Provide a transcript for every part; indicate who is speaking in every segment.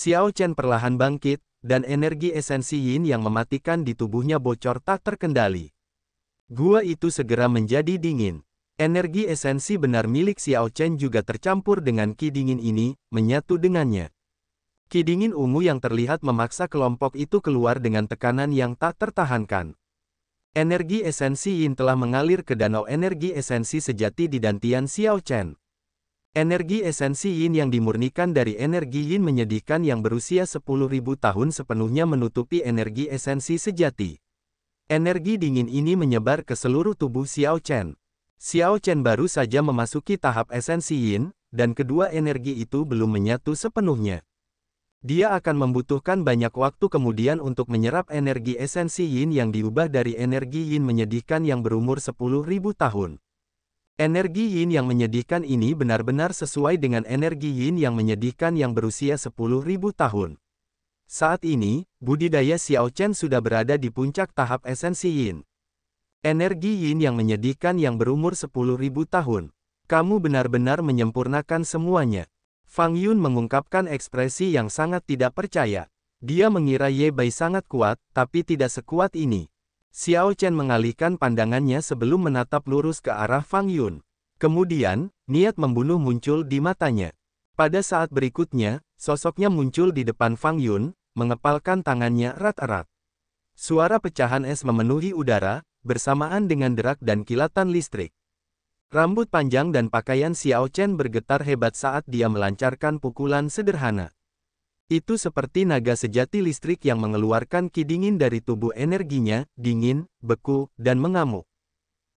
Speaker 1: Xiao Chen perlahan bangkit, dan energi esensi yin yang mematikan di tubuhnya bocor tak terkendali. Gua itu segera menjadi dingin. Energi esensi benar milik Xiao Chen juga tercampur dengan ki dingin ini, menyatu dengannya. Ki dingin ungu yang terlihat memaksa kelompok itu keluar dengan tekanan yang tak tertahankan. Energi esensi yin telah mengalir ke danau energi esensi sejati di dantian Xiao Chen. Energi esensi yin yang dimurnikan dari energi yin menyedihkan yang berusia 10.000 tahun sepenuhnya menutupi energi esensi sejati. Energi dingin ini menyebar ke seluruh tubuh Xiao Chen. Xiao Chen baru saja memasuki tahap esensi yin, dan kedua energi itu belum menyatu sepenuhnya. Dia akan membutuhkan banyak waktu kemudian untuk menyerap energi esensi yin yang diubah dari energi yin menyedihkan yang berumur 10.000 tahun. Energi yin yang menyedihkan ini benar-benar sesuai dengan energi yin yang menyedihkan yang berusia 10.000 tahun. Saat ini, budidaya Xiao Chen sudah berada di puncak tahap esensi yin. Energi yin yang menyedihkan yang berumur 10.000 tahun. Kamu benar-benar menyempurnakan semuanya. Fang Yun mengungkapkan ekspresi yang sangat tidak percaya. Dia mengira Ye Bai sangat kuat, tapi tidak sekuat ini. Xiao Chen mengalihkan pandangannya sebelum menatap lurus ke arah Fang Yun. Kemudian, niat membunuh muncul di matanya. Pada saat berikutnya, sosoknya muncul di depan Fang Yun, mengepalkan tangannya erat-erat. Suara pecahan es memenuhi udara, bersamaan dengan derak dan kilatan listrik. Rambut panjang dan pakaian Xiao Chen bergetar hebat saat dia melancarkan pukulan sederhana. Itu seperti naga sejati listrik yang mengeluarkan ki dingin dari tubuh energinya, dingin, beku, dan mengamuk.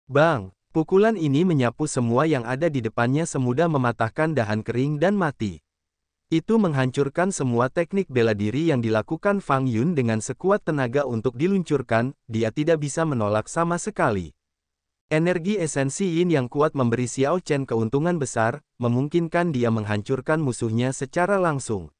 Speaker 1: Bang, pukulan ini menyapu semua yang ada di depannya semudah mematahkan dahan kering dan mati. Itu menghancurkan semua teknik bela diri yang dilakukan Fang Yun dengan sekuat tenaga untuk diluncurkan, dia tidak bisa menolak sama sekali. Energi esensi yin yang kuat memberi Xiao Chen keuntungan besar, memungkinkan dia menghancurkan musuhnya secara langsung.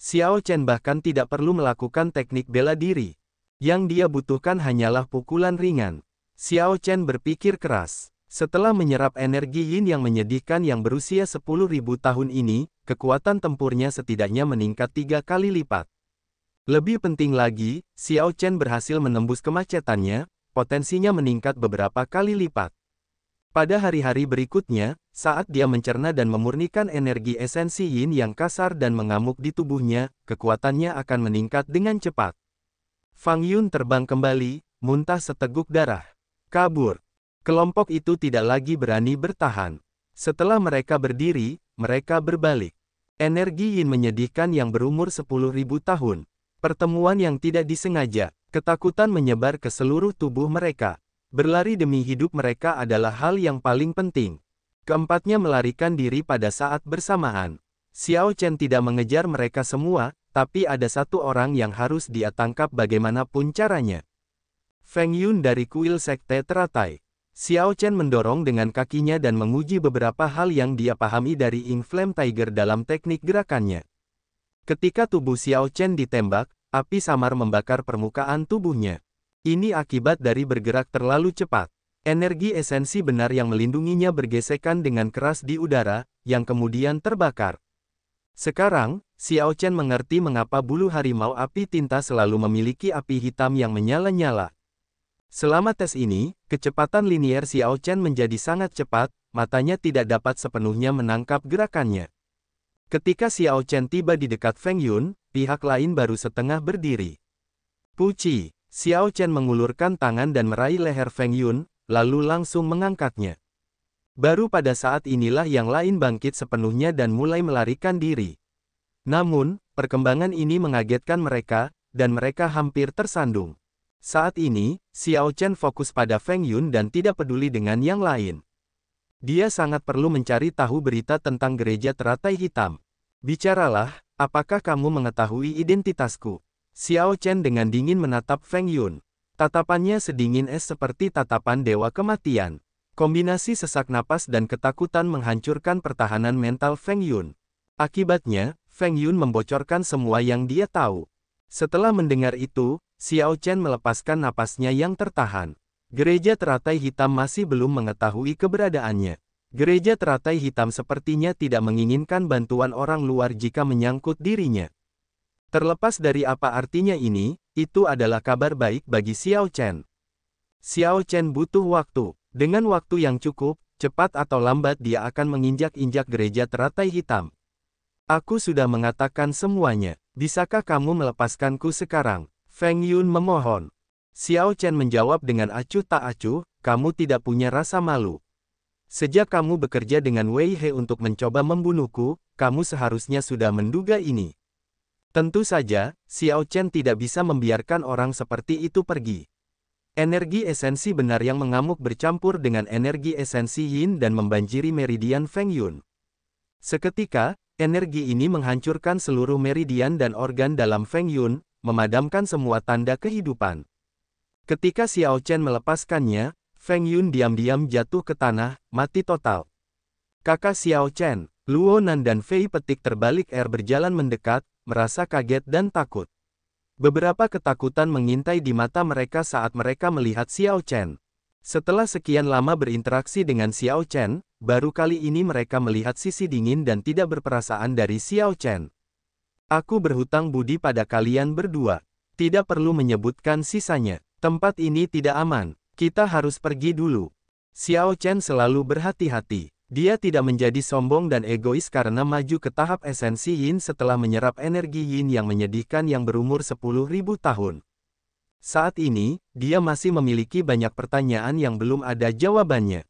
Speaker 1: Xiao Chen bahkan tidak perlu melakukan teknik bela diri. Yang dia butuhkan hanyalah pukulan ringan. Xiao Chen berpikir keras. Setelah menyerap energi yin yang menyedihkan yang berusia 10.000 tahun ini, kekuatan tempurnya setidaknya meningkat tiga kali lipat. Lebih penting lagi, Xiao Chen berhasil menembus kemacetannya, potensinya meningkat beberapa kali lipat. Pada hari-hari berikutnya, saat dia mencerna dan memurnikan energi esensi yin yang kasar dan mengamuk di tubuhnya, kekuatannya akan meningkat dengan cepat. Fang Yun terbang kembali, muntah seteguk darah. Kabur. Kelompok itu tidak lagi berani bertahan. Setelah mereka berdiri, mereka berbalik. Energi yin menyedihkan yang berumur 10.000 tahun. Pertemuan yang tidak disengaja, ketakutan menyebar ke seluruh tubuh mereka. Berlari demi hidup mereka adalah hal yang paling penting. Keempatnya melarikan diri pada saat bersamaan. Xiao Chen tidak mengejar mereka semua, tapi ada satu orang yang harus dia tangkap bagaimanapun caranya. Feng Yun dari kuil sekte teratai. Xiao Chen mendorong dengan kakinya dan menguji beberapa hal yang dia pahami dari Ink Flame Tiger dalam teknik gerakannya. Ketika tubuh Xiao Chen ditembak, api samar membakar permukaan tubuhnya. Ini akibat dari bergerak terlalu cepat. Energi esensi benar yang melindunginya bergesekan dengan keras di udara, yang kemudian terbakar. Sekarang, Xiao Chen mengerti mengapa bulu harimau api tinta selalu memiliki api hitam yang menyala-nyala. Selama tes ini, kecepatan linier Xiao Chen menjadi sangat cepat, matanya tidak dapat sepenuhnya menangkap gerakannya. Ketika Xiao Chen tiba di dekat Feng Yun, pihak lain baru setengah berdiri. Puci, Xiao Chen mengulurkan tangan dan meraih leher Feng Yun, lalu langsung mengangkatnya. Baru pada saat inilah yang lain bangkit sepenuhnya dan mulai melarikan diri. Namun, perkembangan ini mengagetkan mereka, dan mereka hampir tersandung. Saat ini, Xiao Chen fokus pada Feng Yun dan tidak peduli dengan yang lain. Dia sangat perlu mencari tahu berita tentang gereja teratai hitam. Bicaralah, apakah kamu mengetahui identitasku? Xiao Chen dengan dingin menatap Feng Yun. Tatapannya sedingin es seperti tatapan dewa kematian. Kombinasi sesak napas dan ketakutan menghancurkan pertahanan mental Feng Yun. Akibatnya, Feng Yun membocorkan semua yang dia tahu. Setelah mendengar itu, Xiao Chen melepaskan napasnya yang tertahan. Gereja teratai hitam masih belum mengetahui keberadaannya. Gereja teratai hitam sepertinya tidak menginginkan bantuan orang luar jika menyangkut dirinya. Terlepas dari apa artinya ini, itu adalah kabar baik bagi Xiao Chen. Xiao Chen butuh waktu. Dengan waktu yang cukup, cepat atau lambat dia akan menginjak-injak gereja teratai hitam. Aku sudah mengatakan semuanya. Bisakah kamu melepaskanku sekarang? Feng Yun memohon. Xiao Chen menjawab dengan acuh tak acuh, kamu tidak punya rasa malu. Sejak kamu bekerja dengan Wei He untuk mencoba membunuhku, kamu seharusnya sudah menduga ini. Tentu saja, Xiao Chen tidak bisa membiarkan orang seperti itu pergi. Energi esensi benar yang mengamuk bercampur dengan energi esensi Yin dan membanjiri meridian Feng Yun. Seketika, energi ini menghancurkan seluruh meridian dan organ dalam Feng Yun, memadamkan semua tanda kehidupan. Ketika Xiao Chen melepaskannya, Feng Yun diam-diam jatuh ke tanah, mati total. Kakak Xiao Chen, Luo Nan dan Fei petik terbalik air berjalan mendekat, merasa kaget dan takut. Beberapa ketakutan mengintai di mata mereka saat mereka melihat Xiao Chen. Setelah sekian lama berinteraksi dengan Xiao Chen, baru kali ini mereka melihat sisi dingin dan tidak berperasaan dari Xiao Chen. Aku berhutang budi pada kalian berdua. Tidak perlu menyebutkan sisanya. Tempat ini tidak aman. Kita harus pergi dulu. Xiao Chen selalu berhati-hati. Dia tidak menjadi sombong dan egois karena maju ke tahap esensi yin setelah menyerap energi yin yang menyedihkan yang berumur 10.000 tahun. Saat ini, dia masih memiliki banyak pertanyaan yang belum ada jawabannya.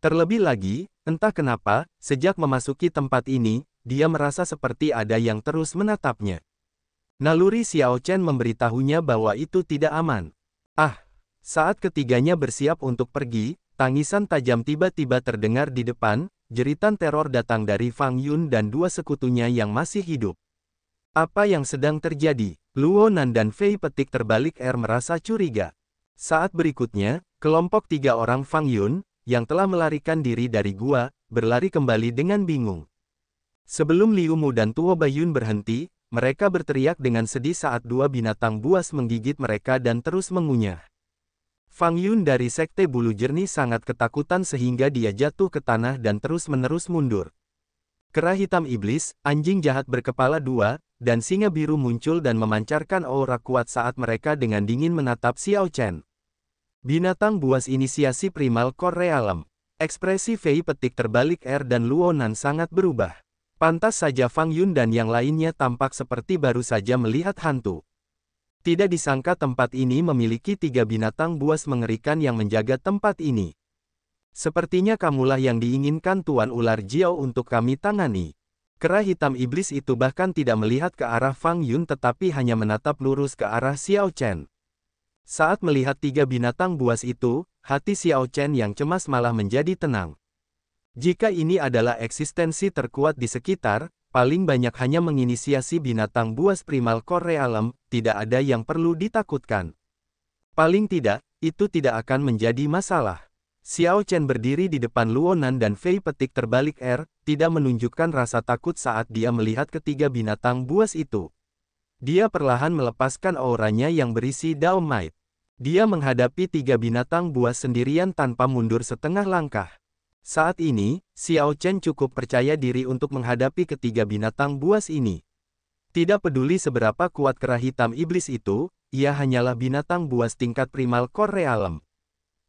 Speaker 1: Terlebih lagi, entah kenapa, sejak memasuki tempat ini, dia merasa seperti ada yang terus menatapnya. Naluri Xiao Chen memberitahunya bahwa itu tidak aman. Ah, saat ketiganya bersiap untuk pergi, Tangisan tajam tiba-tiba terdengar di depan, jeritan teror datang dari Fang Yun dan dua sekutunya yang masih hidup. Apa yang sedang terjadi? Luo Nan dan Fei petik terbalik Er merasa curiga. Saat berikutnya, kelompok tiga orang Fang Yun, yang telah melarikan diri dari gua, berlari kembali dengan bingung. Sebelum Liu Mu dan Tuo Bayun berhenti, mereka berteriak dengan sedih saat dua binatang buas menggigit mereka dan terus mengunyah. Fang Yun dari Sekte Bulu Jernih sangat ketakutan sehingga dia jatuh ke tanah dan terus-menerus mundur. Kera hitam iblis, anjing jahat berkepala dua, dan singa biru muncul dan memancarkan aura kuat saat mereka dengan dingin menatap Xiao Chen. Binatang buas inisiasi primal core realem. Ekspresi Fei petik terbalik R er dan Luonan sangat berubah. Pantas saja Fang Yun dan yang lainnya tampak seperti baru saja melihat hantu. Tidak disangka tempat ini memiliki tiga binatang buas mengerikan yang menjaga tempat ini. Sepertinya kamulah yang diinginkan Tuan Ular Jiao untuk kami tangani. Kera hitam iblis itu bahkan tidak melihat ke arah Fang Yun tetapi hanya menatap lurus ke arah Xiao Chen. Saat melihat tiga binatang buas itu, hati Xiao Chen yang cemas malah menjadi tenang. Jika ini adalah eksistensi terkuat di sekitar, paling banyak hanya menginisiasi binatang buas primal Alam, tidak ada yang perlu ditakutkan. Paling tidak, itu tidak akan menjadi masalah. Xiao Chen berdiri di depan Luonan dan Fei petik terbalik R, tidak menunjukkan rasa takut saat dia melihat ketiga binatang buas itu. Dia perlahan melepaskan auranya yang berisi Dao Might. Dia menghadapi tiga binatang buas sendirian tanpa mundur setengah langkah. Saat ini, Xiao Chen cukup percaya diri untuk menghadapi ketiga binatang buas ini. Tidak peduli seberapa kuat kerah hitam iblis itu, ia hanyalah binatang buas tingkat primal core realem.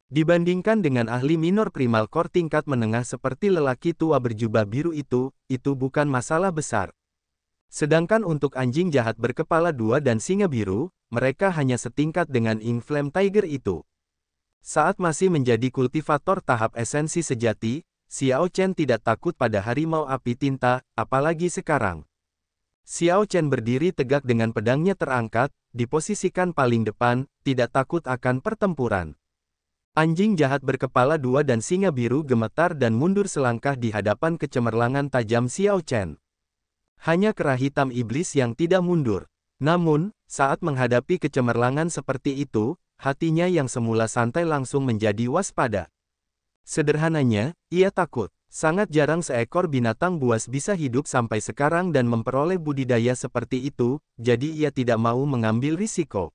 Speaker 1: Dibandingkan dengan ahli minor primal core tingkat menengah seperti lelaki tua berjubah biru itu, itu bukan masalah besar. Sedangkan untuk anjing jahat berkepala dua dan singa biru, mereka hanya setingkat dengan Inflame Tiger itu. Saat masih menjadi kultivator tahap esensi sejati, Xiao Chen tidak takut pada harimau api tinta, apalagi sekarang. Xiao Chen berdiri tegak dengan pedangnya terangkat, diposisikan paling depan, tidak takut akan pertempuran. Anjing jahat berkepala dua dan singa biru gemetar dan mundur selangkah di hadapan kecemerlangan tajam Xiao Chen. Hanya kerah hitam iblis yang tidak mundur. Namun, saat menghadapi kecemerlangan seperti itu, hatinya yang semula santai langsung menjadi waspada. Sederhananya, ia takut. Sangat jarang seekor binatang buas bisa hidup sampai sekarang dan memperoleh budidaya seperti itu, jadi ia tidak mau mengambil risiko.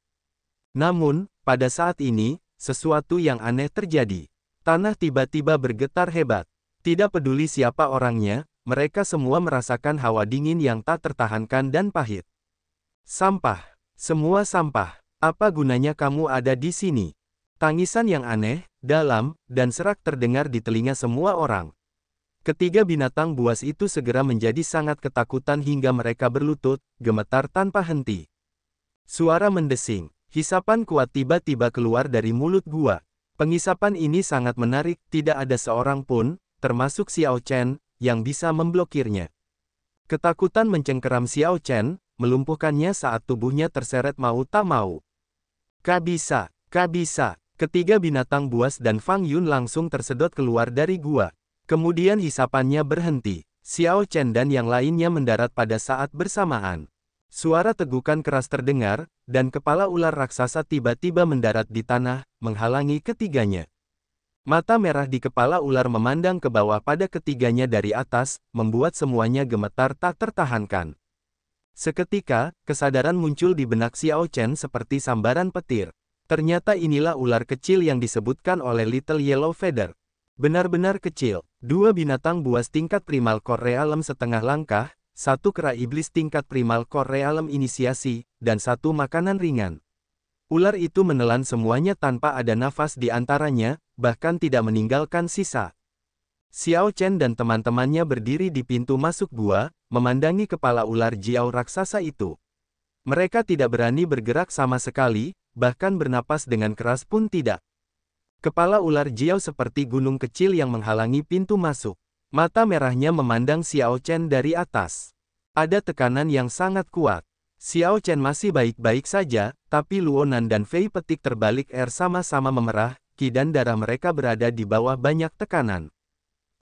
Speaker 1: Namun, pada saat ini, sesuatu yang aneh terjadi. Tanah tiba-tiba bergetar hebat. Tidak peduli siapa orangnya, mereka semua merasakan hawa dingin yang tak tertahankan dan pahit. Sampah. Semua sampah. Apa gunanya kamu ada di sini? Tangisan yang aneh, dalam, dan serak terdengar di telinga semua orang. Ketiga binatang buas itu segera menjadi sangat ketakutan hingga mereka berlutut, gemetar tanpa henti. Suara mendesing, hisapan kuat tiba-tiba keluar dari mulut gua. Pengisapan ini sangat menarik, tidak ada seorang pun, termasuk Xiao Chen, yang bisa memblokirnya. Ketakutan mencengkeram Xiao Chen, melumpuhkannya saat tubuhnya terseret mau tak mau. Kabisa, kabisa. Ketiga binatang buas dan Fang Yun langsung tersedot keluar dari gua. Kemudian hisapannya berhenti. Xiao Chen dan yang lainnya mendarat pada saat bersamaan. Suara tegukan keras terdengar, dan kepala ular raksasa tiba-tiba mendarat di tanah, menghalangi ketiganya. Mata merah di kepala ular memandang ke bawah pada ketiganya dari atas, membuat semuanya gemetar tak tertahankan. Seketika, kesadaran muncul di benak Xiao Chen seperti sambaran petir. Ternyata inilah ular kecil yang disebutkan oleh Little Yellow Feather. Benar-benar kecil, dua binatang buas tingkat primal korealem setengah langkah, satu kera iblis tingkat primal korealem inisiasi, dan satu makanan ringan. Ular itu menelan semuanya tanpa ada nafas di antaranya, bahkan tidak meninggalkan sisa. Xiao Chen dan teman-temannya berdiri di pintu masuk gua, memandangi kepala ular Jiao raksasa itu. Mereka tidak berani bergerak sama sekali, bahkan bernapas dengan keras pun tidak. Kepala ular Jiao seperti gunung kecil yang menghalangi pintu masuk. Mata merahnya memandang Xiao Chen dari atas. Ada tekanan yang sangat kuat. Xiao Chen masih baik-baik saja, tapi Luonan dan Fei petik terbalik air sama-sama memerah, ki dan darah mereka berada di bawah banyak tekanan.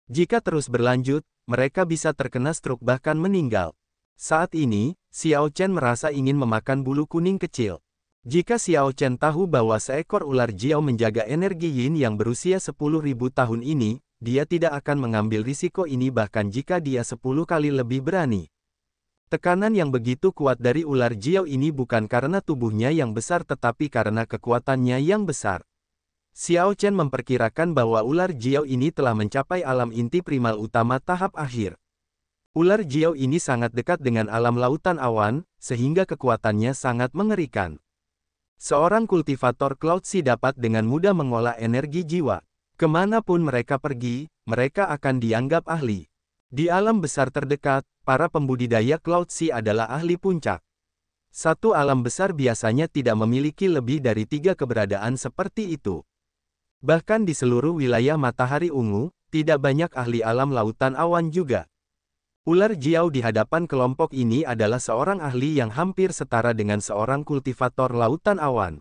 Speaker 1: Jika terus berlanjut, mereka bisa terkena stroke bahkan meninggal. Saat ini, Xiao Chen merasa ingin memakan bulu kuning kecil. Jika Xiao Chen tahu bahwa seekor ular Jiao menjaga energi yin yang berusia 10.000 tahun ini, dia tidak akan mengambil risiko ini bahkan jika dia 10 kali lebih berani. Tekanan yang begitu kuat dari ular Jiao ini bukan karena tubuhnya yang besar tetapi karena kekuatannya yang besar. Xiao Chen memperkirakan bahwa ular Jiao ini telah mencapai alam inti primal utama tahap akhir. Ular Jiao ini sangat dekat dengan alam lautan awan, sehingga kekuatannya sangat mengerikan. Seorang kultivator Cloud Si dapat dengan mudah mengolah energi jiwa. Kemanapun mereka pergi, mereka akan dianggap ahli. Di alam besar terdekat, para pembudidaya Cloud Si adalah ahli puncak. Satu alam besar biasanya tidak memiliki lebih dari tiga keberadaan seperti itu. Bahkan di seluruh wilayah matahari ungu, tidak banyak ahli alam lautan awan juga. Ular Jiao di hadapan kelompok ini adalah seorang ahli yang hampir setara dengan seorang kultivator lautan awan.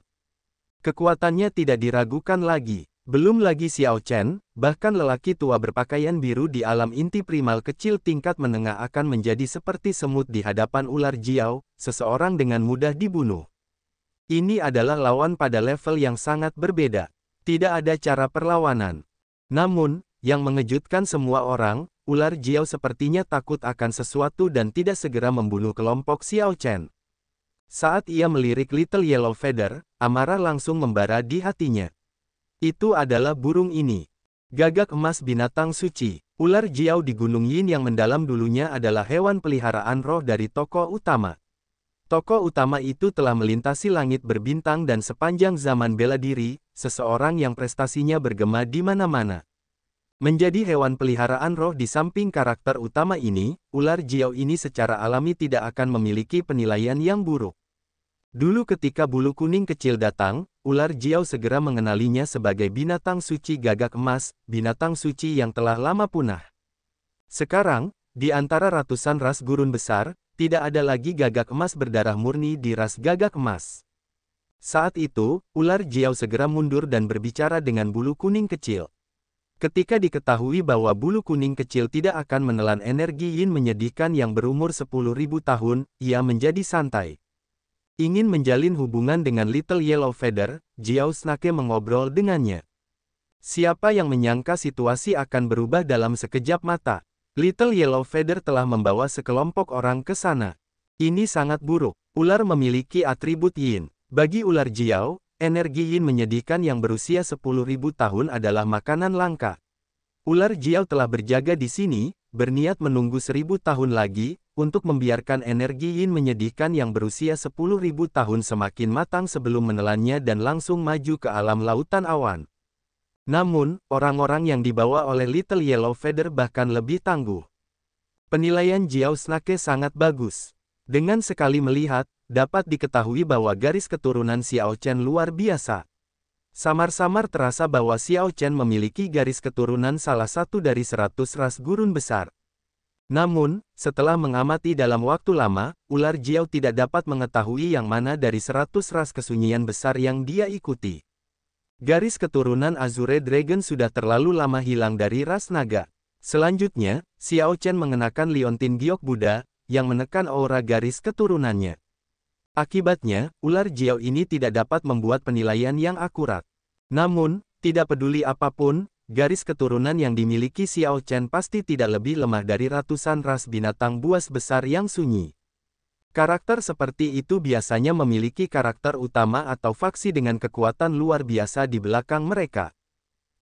Speaker 1: Kekuatannya tidak diragukan lagi. Belum lagi Xiao Chen, bahkan lelaki tua berpakaian biru di alam inti primal kecil tingkat menengah akan menjadi seperti semut di hadapan ular Jiao, seseorang dengan mudah dibunuh. Ini adalah lawan pada level yang sangat berbeda. Tidak ada cara perlawanan. Namun, yang mengejutkan semua orang, ular Jiao sepertinya takut akan sesuatu dan tidak segera membunuh kelompok Xiao Chen. Saat ia melirik Little Yellow Feather, amarah langsung membara di hatinya. Itu adalah burung ini. Gagak emas binatang suci, ular Jiao di Gunung Yin yang mendalam dulunya adalah hewan peliharaan roh dari tokoh utama. Tokoh utama itu telah melintasi langit berbintang dan sepanjang zaman bela diri, seseorang yang prestasinya bergema di mana-mana. Menjadi hewan peliharaan roh di samping karakter utama ini, ular Jiao ini secara alami tidak akan memiliki penilaian yang buruk. Dulu ketika bulu kuning kecil datang, ular Jiao segera mengenalinya sebagai binatang suci gagak emas, binatang suci yang telah lama punah. Sekarang, di antara ratusan ras gurun besar, tidak ada lagi gagak emas berdarah murni di ras gagak emas. Saat itu, ular Jiao segera mundur dan berbicara dengan bulu kuning kecil. Ketika diketahui bahwa bulu kuning kecil tidak akan menelan energi yin menyedihkan yang berumur 10.000 tahun, ia menjadi santai. Ingin menjalin hubungan dengan Little Yellow Feather, Jiao Snake mengobrol dengannya. Siapa yang menyangka situasi akan berubah dalam sekejap mata? Little Yellow Feather telah membawa sekelompok orang ke sana. Ini sangat buruk. Ular memiliki atribut yin. Bagi ular Jiao, energi yin menyedihkan yang berusia 10.000 tahun adalah makanan langka. Ular Jiao telah berjaga di sini, berniat menunggu 1.000 tahun lagi, untuk membiarkan energi yin menyedihkan yang berusia 10.000 tahun semakin matang sebelum menelannya dan langsung maju ke alam lautan awan. Namun, orang-orang yang dibawa oleh Little Yellow Feather bahkan lebih tangguh. Penilaian Jiao Snake sangat bagus. Dengan sekali melihat, dapat diketahui bahwa garis keturunan Xiao Chen luar biasa. Samar-samar terasa bahwa Xiao Chen memiliki garis keturunan salah satu dari seratus ras gurun besar. Namun, setelah mengamati dalam waktu lama, ular Jiao tidak dapat mengetahui yang mana dari seratus ras kesunyian besar yang dia ikuti. Garis keturunan Azure Dragon sudah terlalu lama hilang dari ras naga. Selanjutnya, Xiao Chen mengenakan liontin giok Buddha, yang menekan aura garis keturunannya. Akibatnya, ular Jiao ini tidak dapat membuat penilaian yang akurat. Namun, tidak peduli apapun, garis keturunan yang dimiliki Xiao Chen pasti tidak lebih lemah dari ratusan ras binatang buas besar yang sunyi. Karakter seperti itu biasanya memiliki karakter utama atau faksi dengan kekuatan luar biasa di belakang mereka.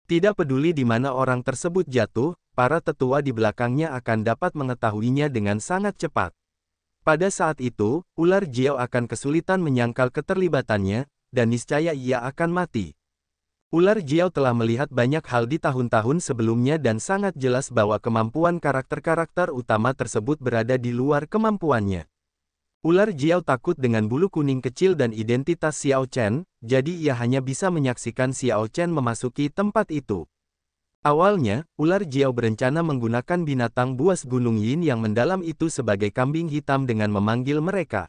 Speaker 1: Tidak peduli di mana orang tersebut jatuh, para tetua di belakangnya akan dapat mengetahuinya dengan sangat cepat. Pada saat itu, ular Jiao akan kesulitan menyangkal keterlibatannya, dan niscaya ia akan mati. Ular Jiao telah melihat banyak hal di tahun-tahun sebelumnya dan sangat jelas bahwa kemampuan karakter-karakter utama tersebut berada di luar kemampuannya. Ular Jiao takut dengan bulu kuning kecil dan identitas Xiao Chen, jadi ia hanya bisa menyaksikan Xiao Chen memasuki tempat itu. Awalnya, ular Jiao berencana menggunakan binatang buas Gunung Yin yang mendalam itu sebagai kambing hitam dengan memanggil mereka.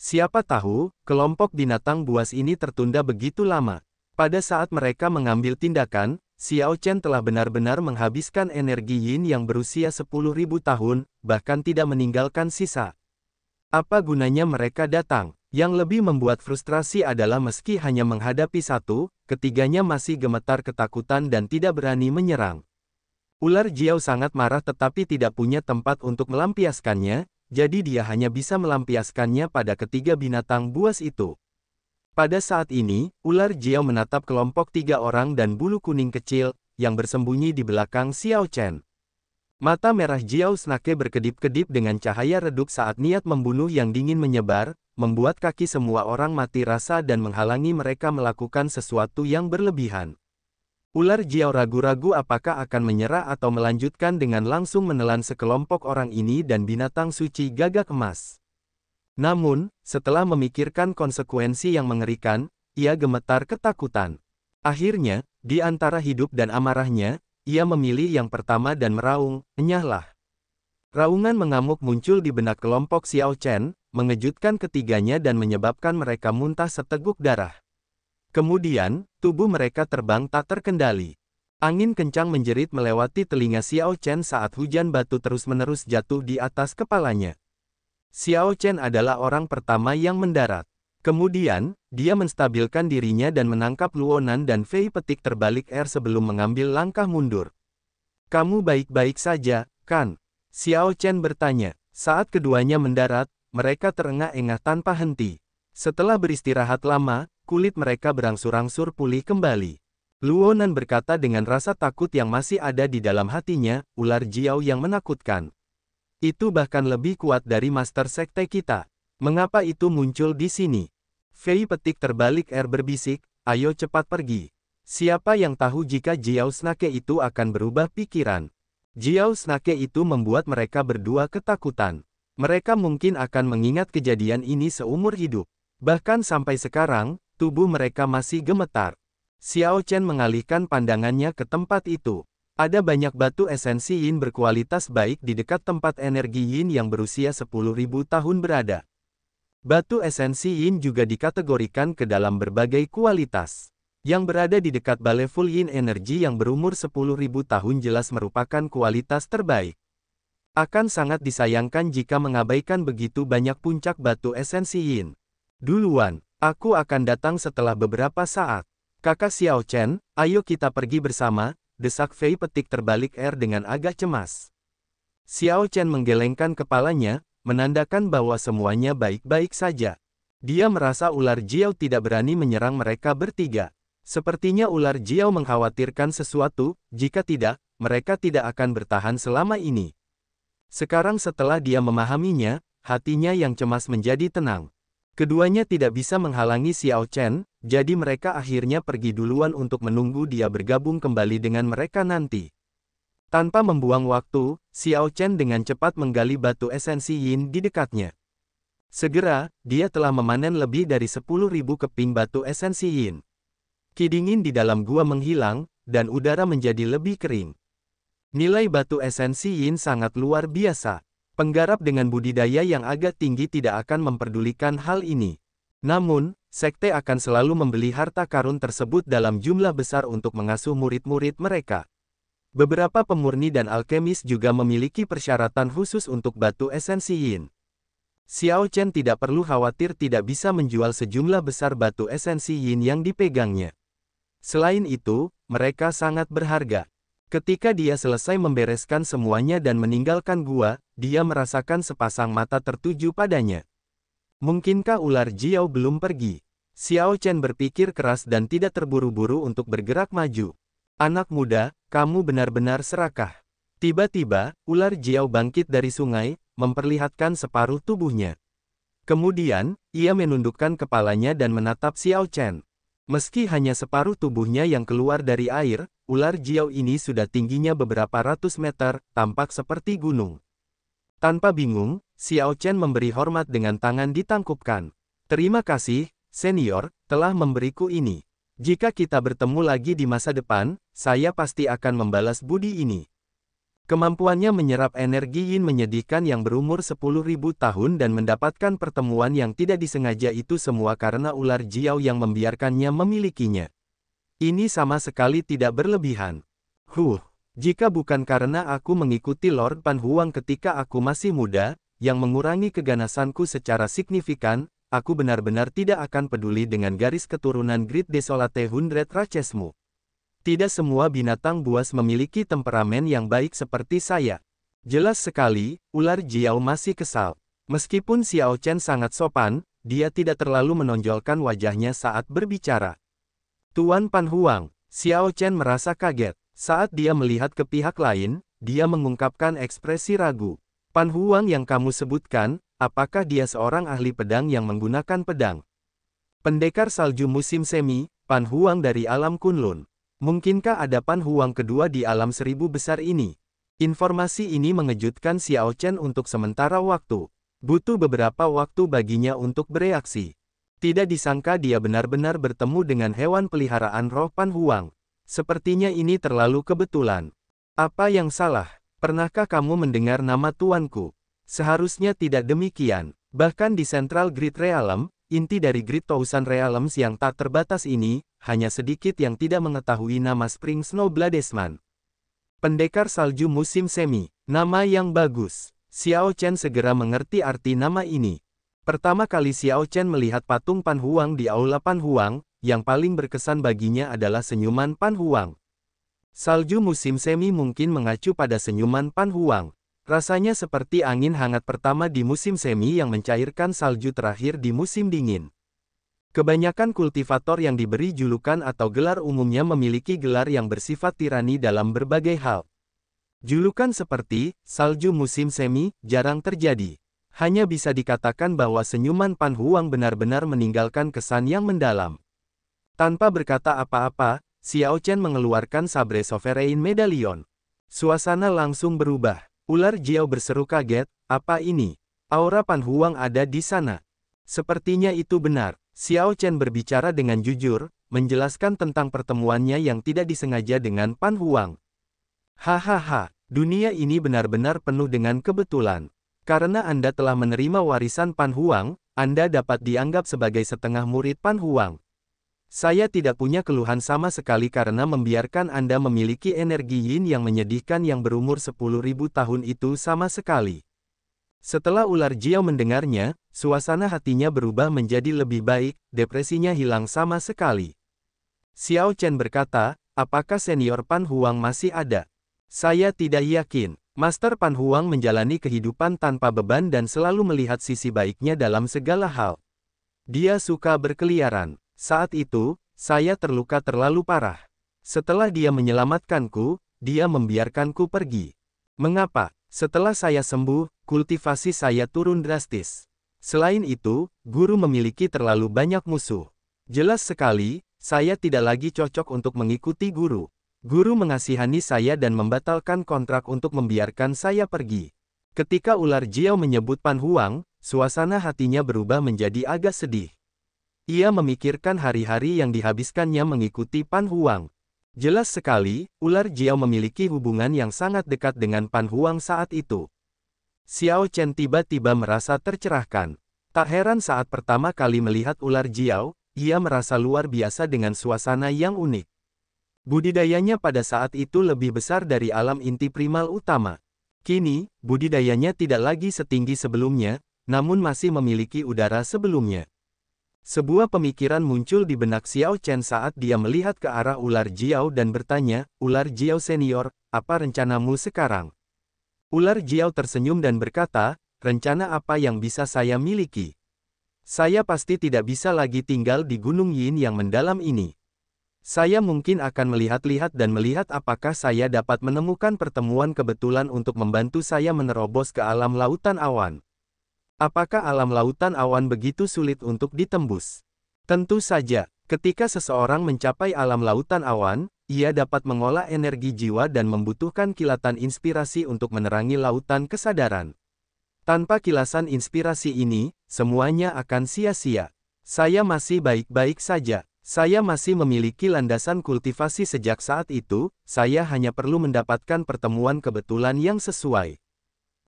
Speaker 1: Siapa tahu, kelompok binatang buas ini tertunda begitu lama. Pada saat mereka mengambil tindakan, Xiao Chen telah benar-benar menghabiskan energi Yin yang berusia 10.000 tahun, bahkan tidak meninggalkan sisa. Apa gunanya mereka datang? Yang lebih membuat frustrasi adalah meski hanya menghadapi satu, ketiganya masih gemetar ketakutan dan tidak berani menyerang. Ular Jiao sangat marah tetapi tidak punya tempat untuk melampiaskannya, jadi dia hanya bisa melampiaskannya pada ketiga binatang buas itu. Pada saat ini, ular Jiao menatap kelompok tiga orang dan bulu kuning kecil, yang bersembunyi di belakang Xiao Chen. Mata merah Jiao Snake berkedip-kedip dengan cahaya redup saat niat membunuh yang dingin menyebar, membuat kaki semua orang mati rasa dan menghalangi mereka melakukan sesuatu yang berlebihan. Ular Jiao ragu-ragu apakah akan menyerah atau melanjutkan dengan langsung menelan sekelompok orang ini dan binatang suci gagak emas. Namun, setelah memikirkan konsekuensi yang mengerikan, ia gemetar ketakutan. Akhirnya, di antara hidup dan amarahnya, ia memilih yang pertama dan meraung, nyahlah. Raungan mengamuk muncul di benak kelompok Xiao Chen, mengejutkan ketiganya dan menyebabkan mereka muntah seteguk darah. Kemudian, tubuh mereka terbang tak terkendali. Angin kencang menjerit melewati telinga Xiao Chen saat hujan batu terus-menerus jatuh di atas kepalanya. Xiao Chen adalah orang pertama yang mendarat. Kemudian, dia menstabilkan dirinya dan menangkap Luonan dan Fei petik terbalik air sebelum mengambil langkah mundur. Kamu baik-baik saja, kan? Xiao Chen bertanya. Saat keduanya mendarat, mereka terengah-engah tanpa henti. Setelah beristirahat lama, kulit mereka berangsur-angsur pulih kembali. Luonan berkata dengan rasa takut yang masih ada di dalam hatinya, ular Jiao yang menakutkan. Itu bahkan lebih kuat dari master sekte kita. Mengapa itu muncul di sini? Fei petik terbalik air berbisik, ayo cepat pergi. Siapa yang tahu jika Jiao Snake itu akan berubah pikiran? Jiao Snake itu membuat mereka berdua ketakutan. Mereka mungkin akan mengingat kejadian ini seumur hidup. Bahkan sampai sekarang, tubuh mereka masih gemetar. Xiao Chen mengalihkan pandangannya ke tempat itu. Ada banyak batu esensi yin berkualitas baik di dekat tempat energi yin yang berusia 10.000 tahun berada. Batu esensi yin juga dikategorikan ke dalam berbagai kualitas. Yang berada di dekat baleful yin energi yang berumur 10.000 tahun jelas merupakan kualitas terbaik. Akan sangat disayangkan jika mengabaikan begitu banyak puncak batu esensi yin. Duluan, aku akan datang setelah beberapa saat. Kakak Xiao Chen, ayo kita pergi bersama, desak Fei petik terbalik air dengan agak cemas. Xiao Chen menggelengkan kepalanya, menandakan bahwa semuanya baik-baik saja. Dia merasa ular Jiao tidak berani menyerang mereka bertiga. Sepertinya ular Jiao mengkhawatirkan sesuatu, jika tidak, mereka tidak akan bertahan selama ini. Sekarang setelah dia memahaminya, hatinya yang cemas menjadi tenang. Keduanya tidak bisa menghalangi Xiao Chen, jadi mereka akhirnya pergi duluan untuk menunggu dia bergabung kembali dengan mereka nanti. Tanpa membuang waktu, Xiao Chen dengan cepat menggali batu esensi yin di dekatnya. Segera, dia telah memanen lebih dari 10.000 keping batu esensi yin. Kidingin di dalam gua menghilang, dan udara menjadi lebih kering. Nilai batu esensi yin sangat luar biasa. Penggarap dengan budidaya yang agak tinggi tidak akan memperdulikan hal ini. Namun, sekte akan selalu membeli harta karun tersebut dalam jumlah besar untuk mengasuh murid-murid mereka. Beberapa pemurni dan alkemis juga memiliki persyaratan khusus untuk batu esensi yin. Xiao Chen tidak perlu khawatir tidak bisa menjual sejumlah besar batu esensi yin yang dipegangnya. Selain itu, mereka sangat berharga. Ketika dia selesai membereskan semuanya dan meninggalkan gua, dia merasakan sepasang mata tertuju padanya. Mungkinkah ular Jiao belum pergi? Xiao Chen berpikir keras dan tidak terburu-buru untuk bergerak maju. Anak muda, kamu benar-benar serakah. Tiba-tiba, ular Jiao bangkit dari sungai, memperlihatkan separuh tubuhnya. Kemudian, ia menundukkan kepalanya dan menatap Xiao Chen. Meski hanya separuh tubuhnya yang keluar dari air, ular Jiao ini sudah tingginya beberapa ratus meter, tampak seperti gunung. Tanpa bingung, Xiao Chen memberi hormat dengan tangan ditangkupkan. Terima kasih, senior, telah memberiku ini. Jika kita bertemu lagi di masa depan, saya pasti akan membalas budi ini. Kemampuannya menyerap energi yin menyedihkan yang berumur 10.000 tahun dan mendapatkan pertemuan yang tidak disengaja itu semua karena ular Jiao yang membiarkannya memilikinya. Ini sama sekali tidak berlebihan. Huh, jika bukan karena aku mengikuti Lord Pan Huang ketika aku masih muda, yang mengurangi keganasanku secara signifikan, aku benar-benar tidak akan peduli dengan garis keturunan Great Desolate Hundred Rachesmu. Tidak semua binatang buas memiliki temperamen yang baik seperti saya. Jelas sekali, ular Jiao masih kesal. Meskipun Xiao Chen sangat sopan, dia tidak terlalu menonjolkan wajahnya saat berbicara. Tuan Pan Huang, Xiao Chen merasa kaget. Saat dia melihat ke pihak lain, dia mengungkapkan ekspresi ragu. Pan Huang yang kamu sebutkan, apakah dia seorang ahli pedang yang menggunakan pedang? Pendekar salju musim semi, Pan Huang dari alam Kunlun. Mungkinkah ada Pan Huang kedua di alam seribu besar ini? Informasi ini mengejutkan Xiao Chen untuk sementara waktu. Butuh beberapa waktu baginya untuk bereaksi. Tidak disangka dia benar-benar bertemu dengan hewan peliharaan roh Pan Huang. Sepertinya ini terlalu kebetulan. Apa yang salah? Pernahkah kamu mendengar nama tuanku? Seharusnya tidak demikian. Bahkan di Central Grid Realm, Inti dari grid Tousan Realms yang tak terbatas ini, hanya sedikit yang tidak mengetahui nama Spring Snow Bladesman. Pendekar Salju Musim Semi, nama yang bagus. Xiao Chen segera mengerti arti nama ini. Pertama kali Xiao Chen melihat patung Pan Huang di Aula Pan Huang, yang paling berkesan baginya adalah senyuman Pan Huang. Salju musim semi mungkin mengacu pada senyuman Pan Huang, Rasanya seperti angin hangat pertama di musim semi yang mencairkan salju terakhir di musim dingin. Kebanyakan kultivator yang diberi julukan atau gelar umumnya memiliki gelar yang bersifat tirani dalam berbagai hal. Julukan seperti salju musim semi jarang terjadi. Hanya bisa dikatakan bahwa senyuman Pan Huang benar-benar meninggalkan kesan yang mendalam. Tanpa berkata apa-apa, Xiao Chen mengeluarkan sabre sovereign medallion. Suasana langsung berubah. Ular Jiao berseru kaget, apa ini? Aura Pan Huang ada di sana. Sepertinya itu benar. Xiao Chen berbicara dengan jujur, menjelaskan tentang pertemuannya yang tidak disengaja dengan Pan Huang. Hahaha, dunia ini benar-benar penuh dengan kebetulan. Karena Anda telah menerima warisan Pan Huang, Anda dapat dianggap sebagai setengah murid Pan Huang. Saya tidak punya keluhan sama sekali karena membiarkan Anda memiliki energi yin yang menyedihkan yang berumur 10.000 tahun itu sama sekali. Setelah ular Jiao mendengarnya, suasana hatinya berubah menjadi lebih baik, depresinya hilang sama sekali. Xiao Chen berkata, apakah senior Pan Huang masih ada? Saya tidak yakin. Master Pan Huang menjalani kehidupan tanpa beban dan selalu melihat sisi baiknya dalam segala hal. Dia suka berkeliaran, saat itu, saya terluka terlalu parah. Setelah dia menyelamatkanku, dia membiarkanku pergi. Mengapa? Setelah saya sembuh, kultivasi saya turun drastis. Selain itu, guru memiliki terlalu banyak musuh. Jelas sekali, saya tidak lagi cocok untuk mengikuti guru. Guru mengasihani saya dan membatalkan kontrak untuk membiarkan saya pergi. Ketika ular Jiao menyebut Pan Huang, suasana hatinya berubah menjadi agak sedih. Ia memikirkan hari-hari yang dihabiskannya mengikuti Pan Huang. Jelas sekali, ular Jiao memiliki hubungan yang sangat dekat dengan Pan Huang saat itu. Xiao Chen tiba-tiba merasa tercerahkan. Tak heran saat pertama kali melihat ular Jiao, ia merasa luar biasa dengan suasana yang unik. Budidayanya pada saat itu lebih besar dari alam inti primal utama. Kini, budidayanya tidak lagi setinggi sebelumnya, namun masih memiliki udara sebelumnya. Sebuah pemikiran muncul di benak Xiao Chen saat dia melihat ke arah ular Jiao dan bertanya, Ular Jiao senior, apa rencanamu sekarang? Ular Jiao tersenyum dan berkata, rencana apa yang bisa saya miliki? Saya pasti tidak bisa lagi tinggal di Gunung Yin yang mendalam ini. Saya mungkin akan melihat-lihat dan melihat apakah saya dapat menemukan pertemuan kebetulan untuk membantu saya menerobos ke alam lautan awan. Apakah alam lautan awan begitu sulit untuk ditembus? Tentu saja, ketika seseorang mencapai alam lautan awan, ia dapat mengolah energi jiwa dan membutuhkan kilatan inspirasi untuk menerangi lautan kesadaran. Tanpa kilasan inspirasi ini, semuanya akan sia-sia. Saya masih baik-baik saja. Saya masih memiliki landasan kultivasi sejak saat itu, saya hanya perlu mendapatkan pertemuan kebetulan yang sesuai.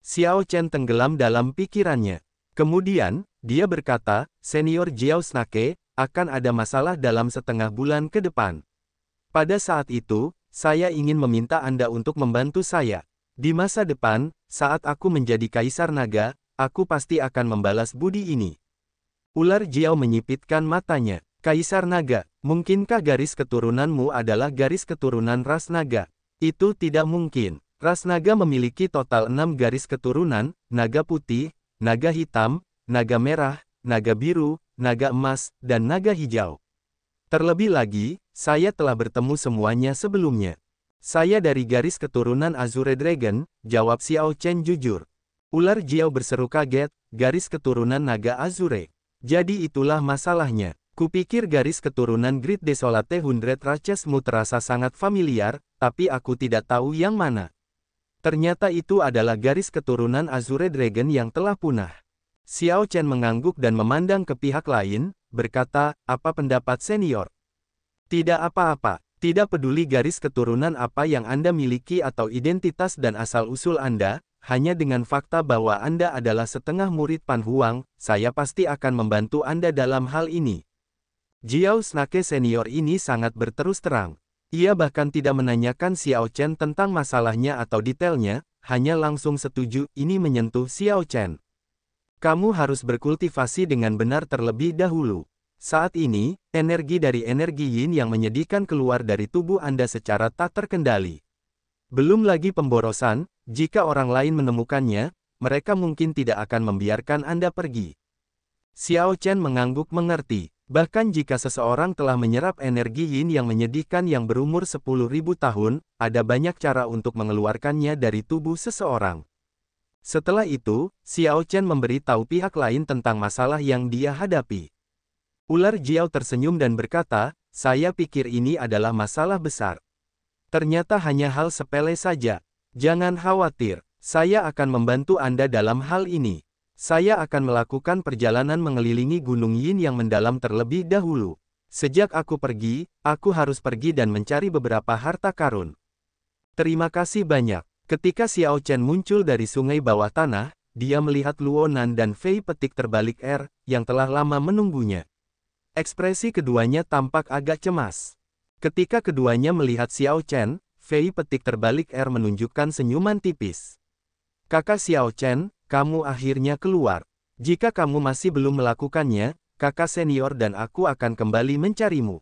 Speaker 1: Xiao Chen tenggelam dalam pikirannya. Kemudian, dia berkata, senior Jiao Snake, akan ada masalah dalam setengah bulan ke depan. Pada saat itu, saya ingin meminta Anda untuk membantu saya. Di masa depan, saat aku menjadi kaisar naga, aku pasti akan membalas budi ini. Ular Jiao menyipitkan matanya. Kaisar naga, mungkinkah garis keturunanmu adalah garis keturunan ras naga? Itu tidak mungkin. Ras naga memiliki total enam garis keturunan, naga putih, naga hitam, naga merah, naga biru, naga emas, dan naga hijau. Terlebih lagi, saya telah bertemu semuanya sebelumnya. Saya dari garis keturunan Azure Dragon, jawab Xiao Chen jujur. Ular Jiao berseru kaget, garis keturunan naga Azure. Jadi itulah masalahnya. Kupikir garis keturunan Great Desolate Hundred Rachesmu terasa sangat familiar, tapi aku tidak tahu yang mana. Ternyata itu adalah garis keturunan Azure Dragon yang telah punah. Xiao Chen mengangguk dan memandang ke pihak lain, berkata, apa pendapat senior? Tidak apa-apa, tidak peduli garis keturunan apa yang Anda miliki atau identitas dan asal-usul Anda, hanya dengan fakta bahwa Anda adalah setengah murid Pan Huang, saya pasti akan membantu Anda dalam hal ini. Jiao Snake senior ini sangat berterus terang. Ia bahkan tidak menanyakan Xiao Chen tentang masalahnya atau detailnya, hanya langsung setuju, ini menyentuh Xiao Chen. Kamu harus berkultivasi dengan benar terlebih dahulu. Saat ini, energi dari energi yin yang menyedihkan keluar dari tubuh Anda secara tak terkendali. Belum lagi pemborosan, jika orang lain menemukannya, mereka mungkin tidak akan membiarkan Anda pergi. Xiao Chen mengangguk mengerti. Bahkan jika seseorang telah menyerap energi yin yang menyedihkan yang berumur 10.000 tahun, ada banyak cara untuk mengeluarkannya dari tubuh seseorang. Setelah itu, Xiao Chen memberitahu pihak lain tentang masalah yang dia hadapi. Ular Jiao tersenyum dan berkata, saya pikir ini adalah masalah besar. Ternyata hanya hal sepele saja. Jangan khawatir, saya akan membantu Anda dalam hal ini. Saya akan melakukan perjalanan mengelilingi Gunung Yin yang mendalam terlebih dahulu. Sejak aku pergi, aku harus pergi dan mencari beberapa harta karun. Terima kasih banyak. Ketika Xiao Chen muncul dari sungai bawah tanah, dia melihat Luonan dan Fei petik terbalik R, yang telah lama menunggunya. Ekspresi keduanya tampak agak cemas. Ketika keduanya melihat Xiao Chen, Fei petik terbalik R menunjukkan senyuman tipis. Kakak Xiao Chen, kamu akhirnya keluar. Jika kamu masih belum melakukannya, kakak senior dan aku akan kembali mencarimu.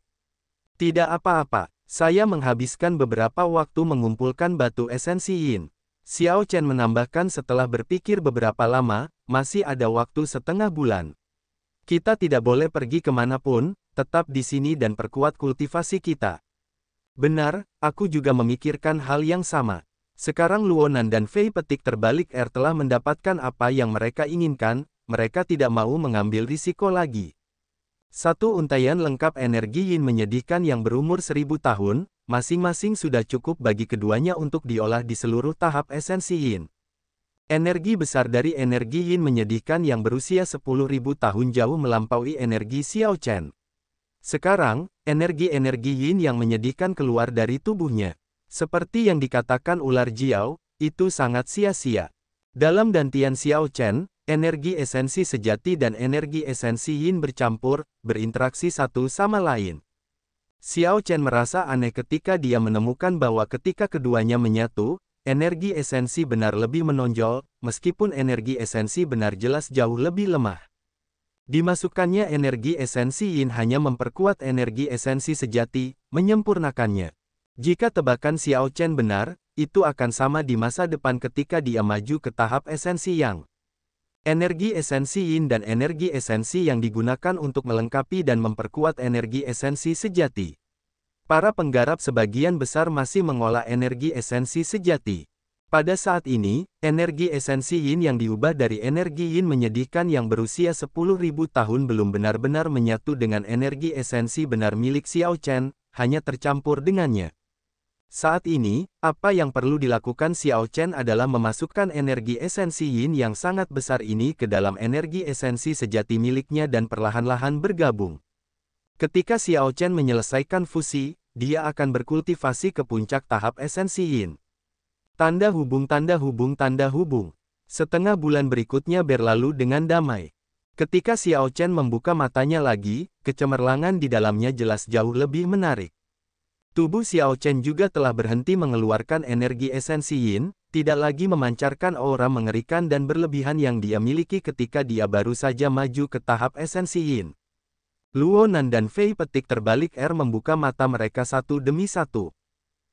Speaker 1: Tidak apa-apa, saya menghabiskan beberapa waktu mengumpulkan batu esensi yin. Xiao Chen menambahkan setelah berpikir beberapa lama, masih ada waktu setengah bulan. Kita tidak boleh pergi kemanapun, tetap di sini dan perkuat kultivasi kita. Benar, aku juga memikirkan hal yang sama. Sekarang Luonan dan Fei petik terbalik R er telah mendapatkan apa yang mereka inginkan, mereka tidak mau mengambil risiko lagi. Satu untayan lengkap energi yin menyedihkan yang berumur seribu tahun, masing-masing sudah cukup bagi keduanya untuk diolah di seluruh tahap esensi yin. Energi besar dari energi yin menyedihkan yang berusia sepuluh ribu tahun jauh melampaui energi Xiao Chen. Sekarang, energi-energi yin yang menyedihkan keluar dari tubuhnya. Seperti yang dikatakan ular Jiao, itu sangat sia-sia. Dalam dantian Xiao Chen, energi esensi sejati dan energi esensi Yin bercampur, berinteraksi satu sama lain. Xiao Chen merasa aneh ketika dia menemukan bahwa ketika keduanya menyatu, energi esensi benar lebih menonjol, meskipun energi esensi benar jelas jauh lebih lemah. Dimasukkannya energi esensi Yin hanya memperkuat energi esensi sejati, menyempurnakannya. Jika tebakan Xiao Chen benar, itu akan sama di masa depan ketika dia maju ke tahap esensi yang. Energi esensi yin dan energi esensi yang digunakan untuk melengkapi dan memperkuat energi esensi sejati. Para penggarap sebagian besar masih mengolah energi esensi sejati. Pada saat ini, energi esensi yin yang diubah dari energi yin menyedihkan yang berusia 10.000 tahun belum benar-benar menyatu dengan energi esensi benar milik Xiao Chen, hanya tercampur dengannya. Saat ini, apa yang perlu dilakukan Xiao Chen adalah memasukkan energi esensi yin yang sangat besar ini ke dalam energi esensi sejati miliknya dan perlahan-lahan bergabung. Ketika Xiao Chen menyelesaikan fusi, dia akan berkultivasi ke puncak tahap esensi yin. Tanda hubung tanda hubung tanda hubung. Setengah bulan berikutnya berlalu dengan damai. Ketika Xiao Chen membuka matanya lagi, kecemerlangan di dalamnya jelas jauh lebih menarik. Tubuh Xiao Chen juga telah berhenti mengeluarkan energi esensi Yin, tidak lagi memancarkan aura mengerikan dan berlebihan yang dia miliki ketika dia baru saja maju ke tahap esensi Yin. Luo Nan dan Fei petik terbalik R membuka mata mereka satu demi satu.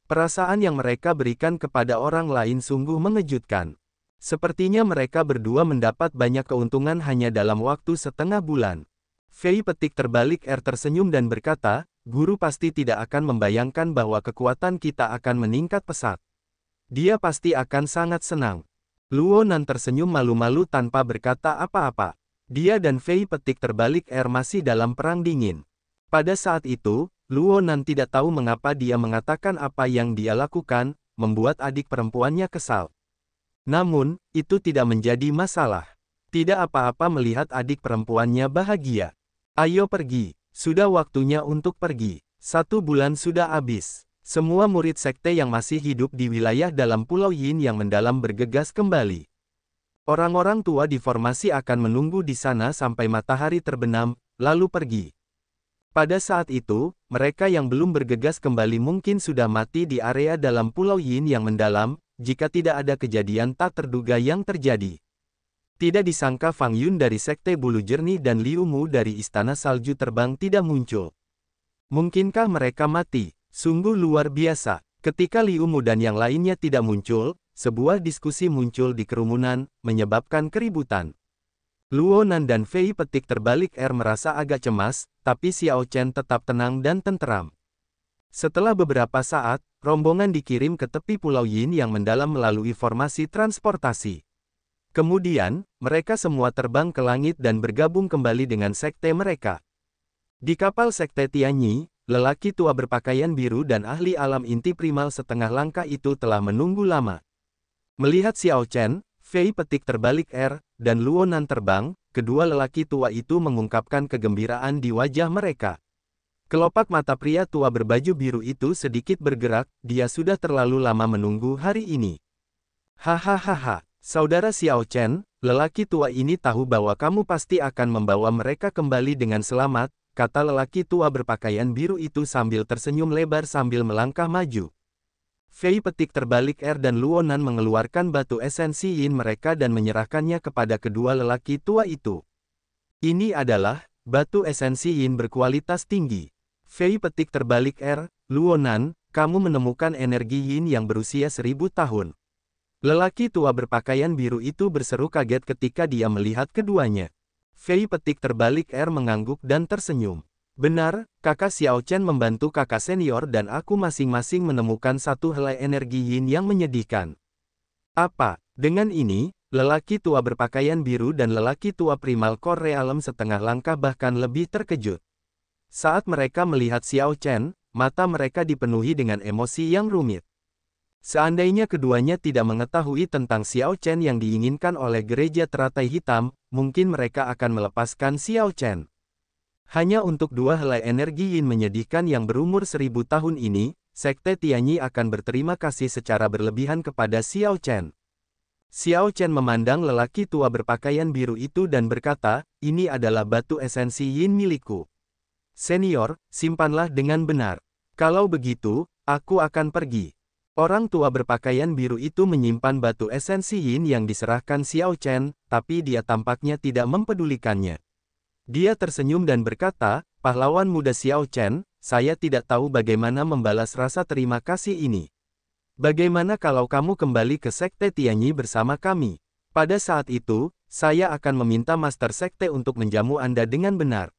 Speaker 1: Perasaan yang mereka berikan kepada orang lain sungguh mengejutkan. Sepertinya mereka berdua mendapat banyak keuntungan hanya dalam waktu setengah bulan. Fei petik terbalik R tersenyum dan berkata, guru pasti tidak akan membayangkan bahwa kekuatan kita akan meningkat pesat. Dia pasti akan sangat senang. Luo Nan tersenyum malu-malu tanpa berkata apa-apa. Dia dan Fei petik terbalik air masih dalam perang dingin. Pada saat itu, Luo Nan tidak tahu mengapa dia mengatakan apa yang dia lakukan, membuat adik perempuannya kesal. Namun, itu tidak menjadi masalah. Tidak apa-apa melihat adik perempuannya bahagia. Ayo pergi. Sudah waktunya untuk pergi. Satu bulan sudah habis. Semua murid sekte yang masih hidup di wilayah dalam Pulau Yin yang mendalam bergegas kembali. Orang-orang tua di formasi akan menunggu di sana sampai matahari terbenam, lalu pergi. Pada saat itu, mereka yang belum bergegas kembali mungkin sudah mati di area dalam Pulau Yin yang mendalam, jika tidak ada kejadian tak terduga yang terjadi. Tidak disangka Fang Yun dari Sekte Bulu Jernih dan Liu Mu dari Istana Salju terbang tidak muncul. Mungkinkah mereka mati? Sungguh luar biasa. Ketika Liu Mu dan yang lainnya tidak muncul, sebuah diskusi muncul di kerumunan, menyebabkan keributan. Luo Nan dan Fei petik terbalik R merasa agak cemas, tapi Xiao Chen tetap tenang dan tenteram. Setelah beberapa saat, rombongan dikirim ke tepi Pulau Yin yang mendalam melalui formasi transportasi. Kemudian, mereka semua terbang ke langit dan bergabung kembali dengan sekte mereka. Di kapal sekte Tianyi, lelaki tua berpakaian biru dan ahli alam inti primal setengah langkah itu telah menunggu lama. Melihat Xiao Chen, Fei petik terbalik air dan Luonan terbang, kedua lelaki tua itu mengungkapkan kegembiraan di wajah mereka. Kelopak mata pria tua berbaju biru itu sedikit bergerak, dia sudah terlalu lama menunggu hari ini. Hahaha. Saudara Xiao Chen, lelaki tua ini tahu bahwa kamu pasti akan membawa mereka kembali dengan selamat, kata lelaki tua berpakaian biru itu sambil tersenyum lebar sambil melangkah maju. Fei petik terbalik Er dan Luonan mengeluarkan batu esensi yin mereka dan menyerahkannya kepada kedua lelaki tua itu. Ini adalah batu esensi yin berkualitas tinggi. Fei petik terbalik Er, Luonan, kamu menemukan energi yin yang berusia seribu tahun. Lelaki tua berpakaian biru itu berseru kaget ketika dia melihat keduanya. Fei petik terbalik R mengangguk dan tersenyum. Benar, kakak Xiao Chen membantu kakak senior dan aku masing-masing menemukan satu helai energi yin yang menyedihkan. Apa? Dengan ini, lelaki tua berpakaian biru dan lelaki tua primal Korea alam setengah langkah bahkan lebih terkejut. Saat mereka melihat Xiao Chen, mata mereka dipenuhi dengan emosi yang rumit. Seandainya keduanya tidak mengetahui tentang Xiao Chen yang diinginkan oleh gereja teratai hitam, mungkin mereka akan melepaskan Xiao Chen. Hanya untuk dua helai energi yin menyedihkan yang berumur seribu tahun ini, Sekte Tianyi akan berterima kasih secara berlebihan kepada Xiao Chen. Xiao Chen memandang lelaki tua berpakaian biru itu dan berkata, ini adalah batu esensi yin milikku. Senior, simpanlah dengan benar. Kalau begitu, aku akan pergi. Orang tua berpakaian biru itu menyimpan batu esensi yin yang diserahkan Xiao Chen, tapi dia tampaknya tidak mempedulikannya. Dia tersenyum dan berkata, pahlawan muda Xiao Chen, saya tidak tahu bagaimana membalas rasa terima kasih ini. Bagaimana kalau kamu kembali ke Sekte Tianyi bersama kami? Pada saat itu, saya akan meminta Master Sekte untuk menjamu Anda dengan benar.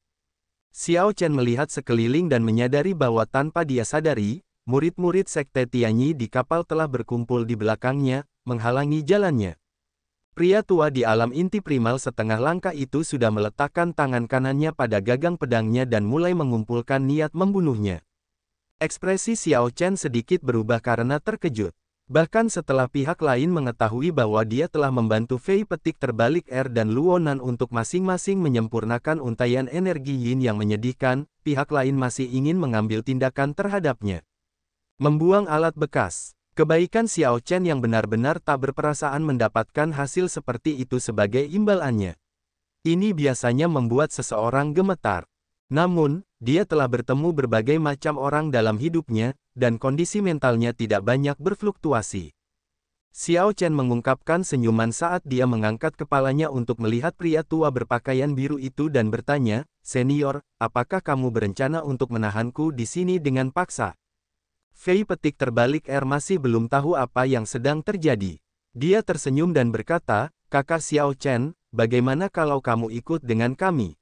Speaker 1: Xiao Chen melihat sekeliling dan menyadari bahwa tanpa dia sadari, Murid-murid sekte Tianyi di kapal telah berkumpul di belakangnya, menghalangi jalannya. Pria tua di alam inti primal setengah langkah itu sudah meletakkan tangan kanannya pada gagang pedangnya dan mulai mengumpulkan niat membunuhnya. Ekspresi Xiao Chen sedikit berubah karena terkejut. Bahkan setelah pihak lain mengetahui bahwa dia telah membantu Fei petik terbalik Er dan Luonan untuk masing-masing menyempurnakan untayan energi Yin yang menyedihkan, pihak lain masih ingin mengambil tindakan terhadapnya. Membuang alat bekas. Kebaikan Xiao Chen yang benar-benar tak berperasaan mendapatkan hasil seperti itu sebagai imbalannya. Ini biasanya membuat seseorang gemetar. Namun, dia telah bertemu berbagai macam orang dalam hidupnya, dan kondisi mentalnya tidak banyak berfluktuasi. Xiao Chen mengungkapkan senyuman saat dia mengangkat kepalanya untuk melihat pria tua berpakaian biru itu dan bertanya, Senior, apakah kamu berencana untuk menahanku di sini dengan paksa? Fei petik terbalik Er masih belum tahu apa yang sedang terjadi. Dia tersenyum dan berkata, kakak Xiao Chen, bagaimana kalau kamu ikut dengan kami?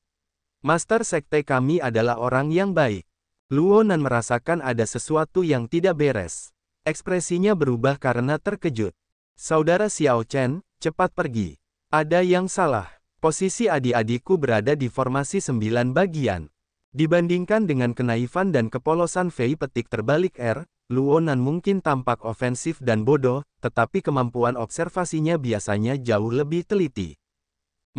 Speaker 1: Master Sekte kami adalah orang yang baik. Luo Nan merasakan ada sesuatu yang tidak beres. Ekspresinya berubah karena terkejut. Saudara Xiao Chen, cepat pergi. Ada yang salah. Posisi adik-adikku berada di formasi sembilan bagian. Dibandingkan dengan kenaifan dan kepolosan Fei petik terbalik R, Luonan mungkin tampak ofensif dan bodoh, tetapi kemampuan observasinya biasanya jauh lebih teliti.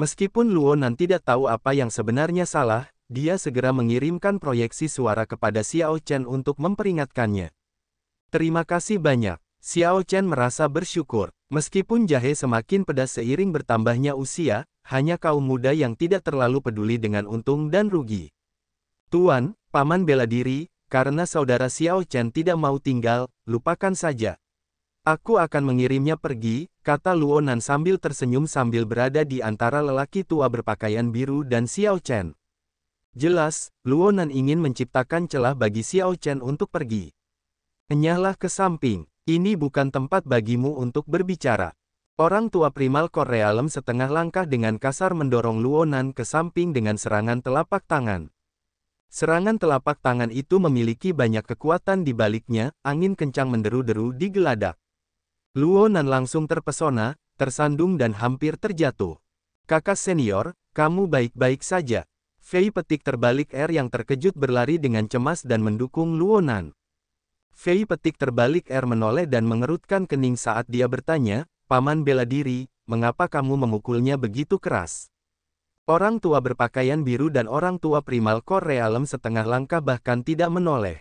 Speaker 1: Meskipun Luonan tidak tahu apa yang sebenarnya salah, dia segera mengirimkan proyeksi suara kepada Xiao Chen untuk memperingatkannya. Terima kasih banyak. Xiao Chen merasa bersyukur. Meskipun jahe semakin pedas seiring bertambahnya usia, hanya kaum muda yang tidak terlalu peduli dengan untung dan rugi. Tuan, paman bela diri, karena saudara Xiao Chen tidak mau tinggal, lupakan saja. Aku akan mengirimnya pergi, kata Luonan sambil tersenyum sambil berada di antara lelaki tua berpakaian biru dan Xiao Chen. Jelas, Luonan ingin menciptakan celah bagi Xiao Chen untuk pergi. Enyahlah ke samping, ini bukan tempat bagimu untuk berbicara. Orang tua primal Korealem setengah langkah dengan kasar mendorong Luonan ke samping dengan serangan telapak tangan. Serangan telapak tangan itu memiliki banyak kekuatan di baliknya, angin kencang menderu-deru di geladak. Luo Nan langsung terpesona, tersandung dan hampir terjatuh. Kakak senior, kamu baik-baik saja. Fei petik terbalik R yang terkejut berlari dengan cemas dan mendukung Luo Nan. Fei petik terbalik R menoleh dan mengerutkan kening saat dia bertanya, Paman bela diri, mengapa kamu memukulnya begitu keras? Orang tua berpakaian biru dan orang tua primal korealem setengah langkah bahkan tidak menoleh.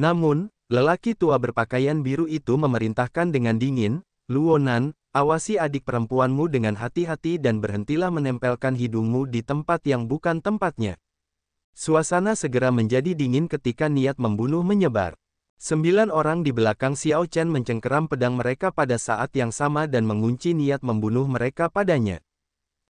Speaker 1: Namun, lelaki tua berpakaian biru itu memerintahkan dengan dingin, Luonan, awasi adik perempuanmu dengan hati-hati dan berhentilah menempelkan hidungmu di tempat yang bukan tempatnya. Suasana segera menjadi dingin ketika niat membunuh menyebar. Sembilan orang di belakang Xiao Chen mencengkeram pedang mereka pada saat yang sama dan mengunci niat membunuh mereka padanya.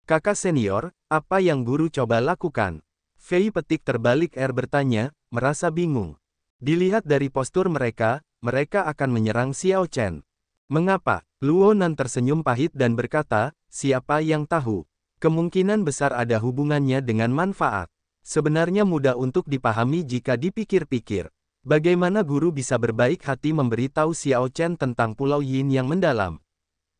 Speaker 1: Kakak senior, apa yang guru coba lakukan? Fei petik terbalik R er bertanya, merasa bingung. Dilihat dari postur mereka, mereka akan menyerang Xiao Chen. Mengapa? Luo Nan tersenyum pahit dan berkata, siapa yang tahu? Kemungkinan besar ada hubungannya dengan manfaat. Sebenarnya mudah untuk dipahami jika dipikir-pikir. Bagaimana guru bisa berbaik hati memberitahu Xiao Chen tentang Pulau Yin yang mendalam?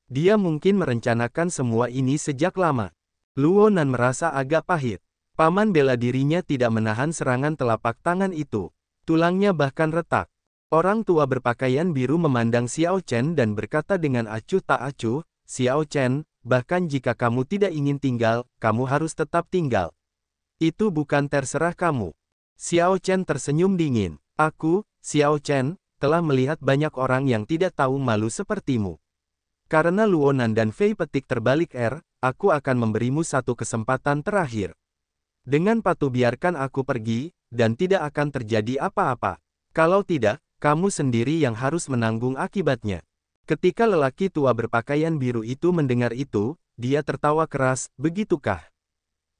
Speaker 1: Dia mungkin merencanakan semua ini sejak lama. Luonan merasa agak pahit. Paman bela dirinya tidak menahan serangan telapak tangan itu. Tulangnya bahkan retak. Orang tua berpakaian biru memandang Xiao Chen dan berkata dengan acuh tak acuh, Xiao Chen, bahkan jika kamu tidak ingin tinggal, kamu harus tetap tinggal. Itu bukan terserah kamu. Xiao Chen tersenyum dingin. Aku, Xiao Chen, telah melihat banyak orang yang tidak tahu malu sepertimu. Karena Luonan dan Fei petik terbalik R, aku akan memberimu satu kesempatan terakhir. Dengan patuh biarkan aku pergi, dan tidak akan terjadi apa-apa. Kalau tidak, kamu sendiri yang harus menanggung akibatnya. Ketika lelaki tua berpakaian biru itu mendengar itu, dia tertawa keras, begitukah?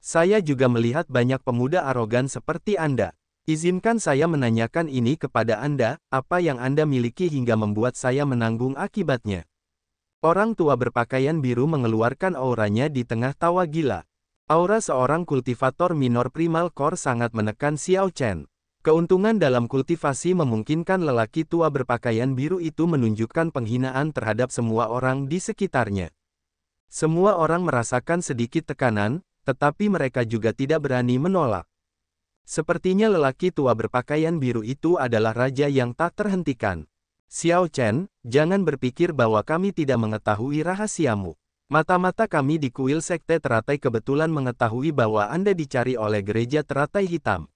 Speaker 1: Saya juga melihat banyak pemuda arogan seperti Anda. Izinkan saya menanyakan ini kepada Anda, apa yang Anda miliki hingga membuat saya menanggung akibatnya. Orang tua berpakaian biru mengeluarkan auranya di tengah tawa gila. Aura seorang kultivator minor primal core sangat menekan Xiao Chen. Keuntungan dalam kultivasi memungkinkan lelaki tua berpakaian biru itu menunjukkan penghinaan terhadap semua orang di sekitarnya. Semua orang merasakan sedikit tekanan, tetapi mereka juga tidak berani menolak. Sepertinya lelaki tua berpakaian biru itu adalah raja yang tak terhentikan. Xiao Chen, jangan berpikir bahwa kami tidak mengetahui rahasiamu. Mata-mata kami di kuil Sekte Teratai kebetulan mengetahui bahwa Anda dicari oleh gereja Teratai Hitam.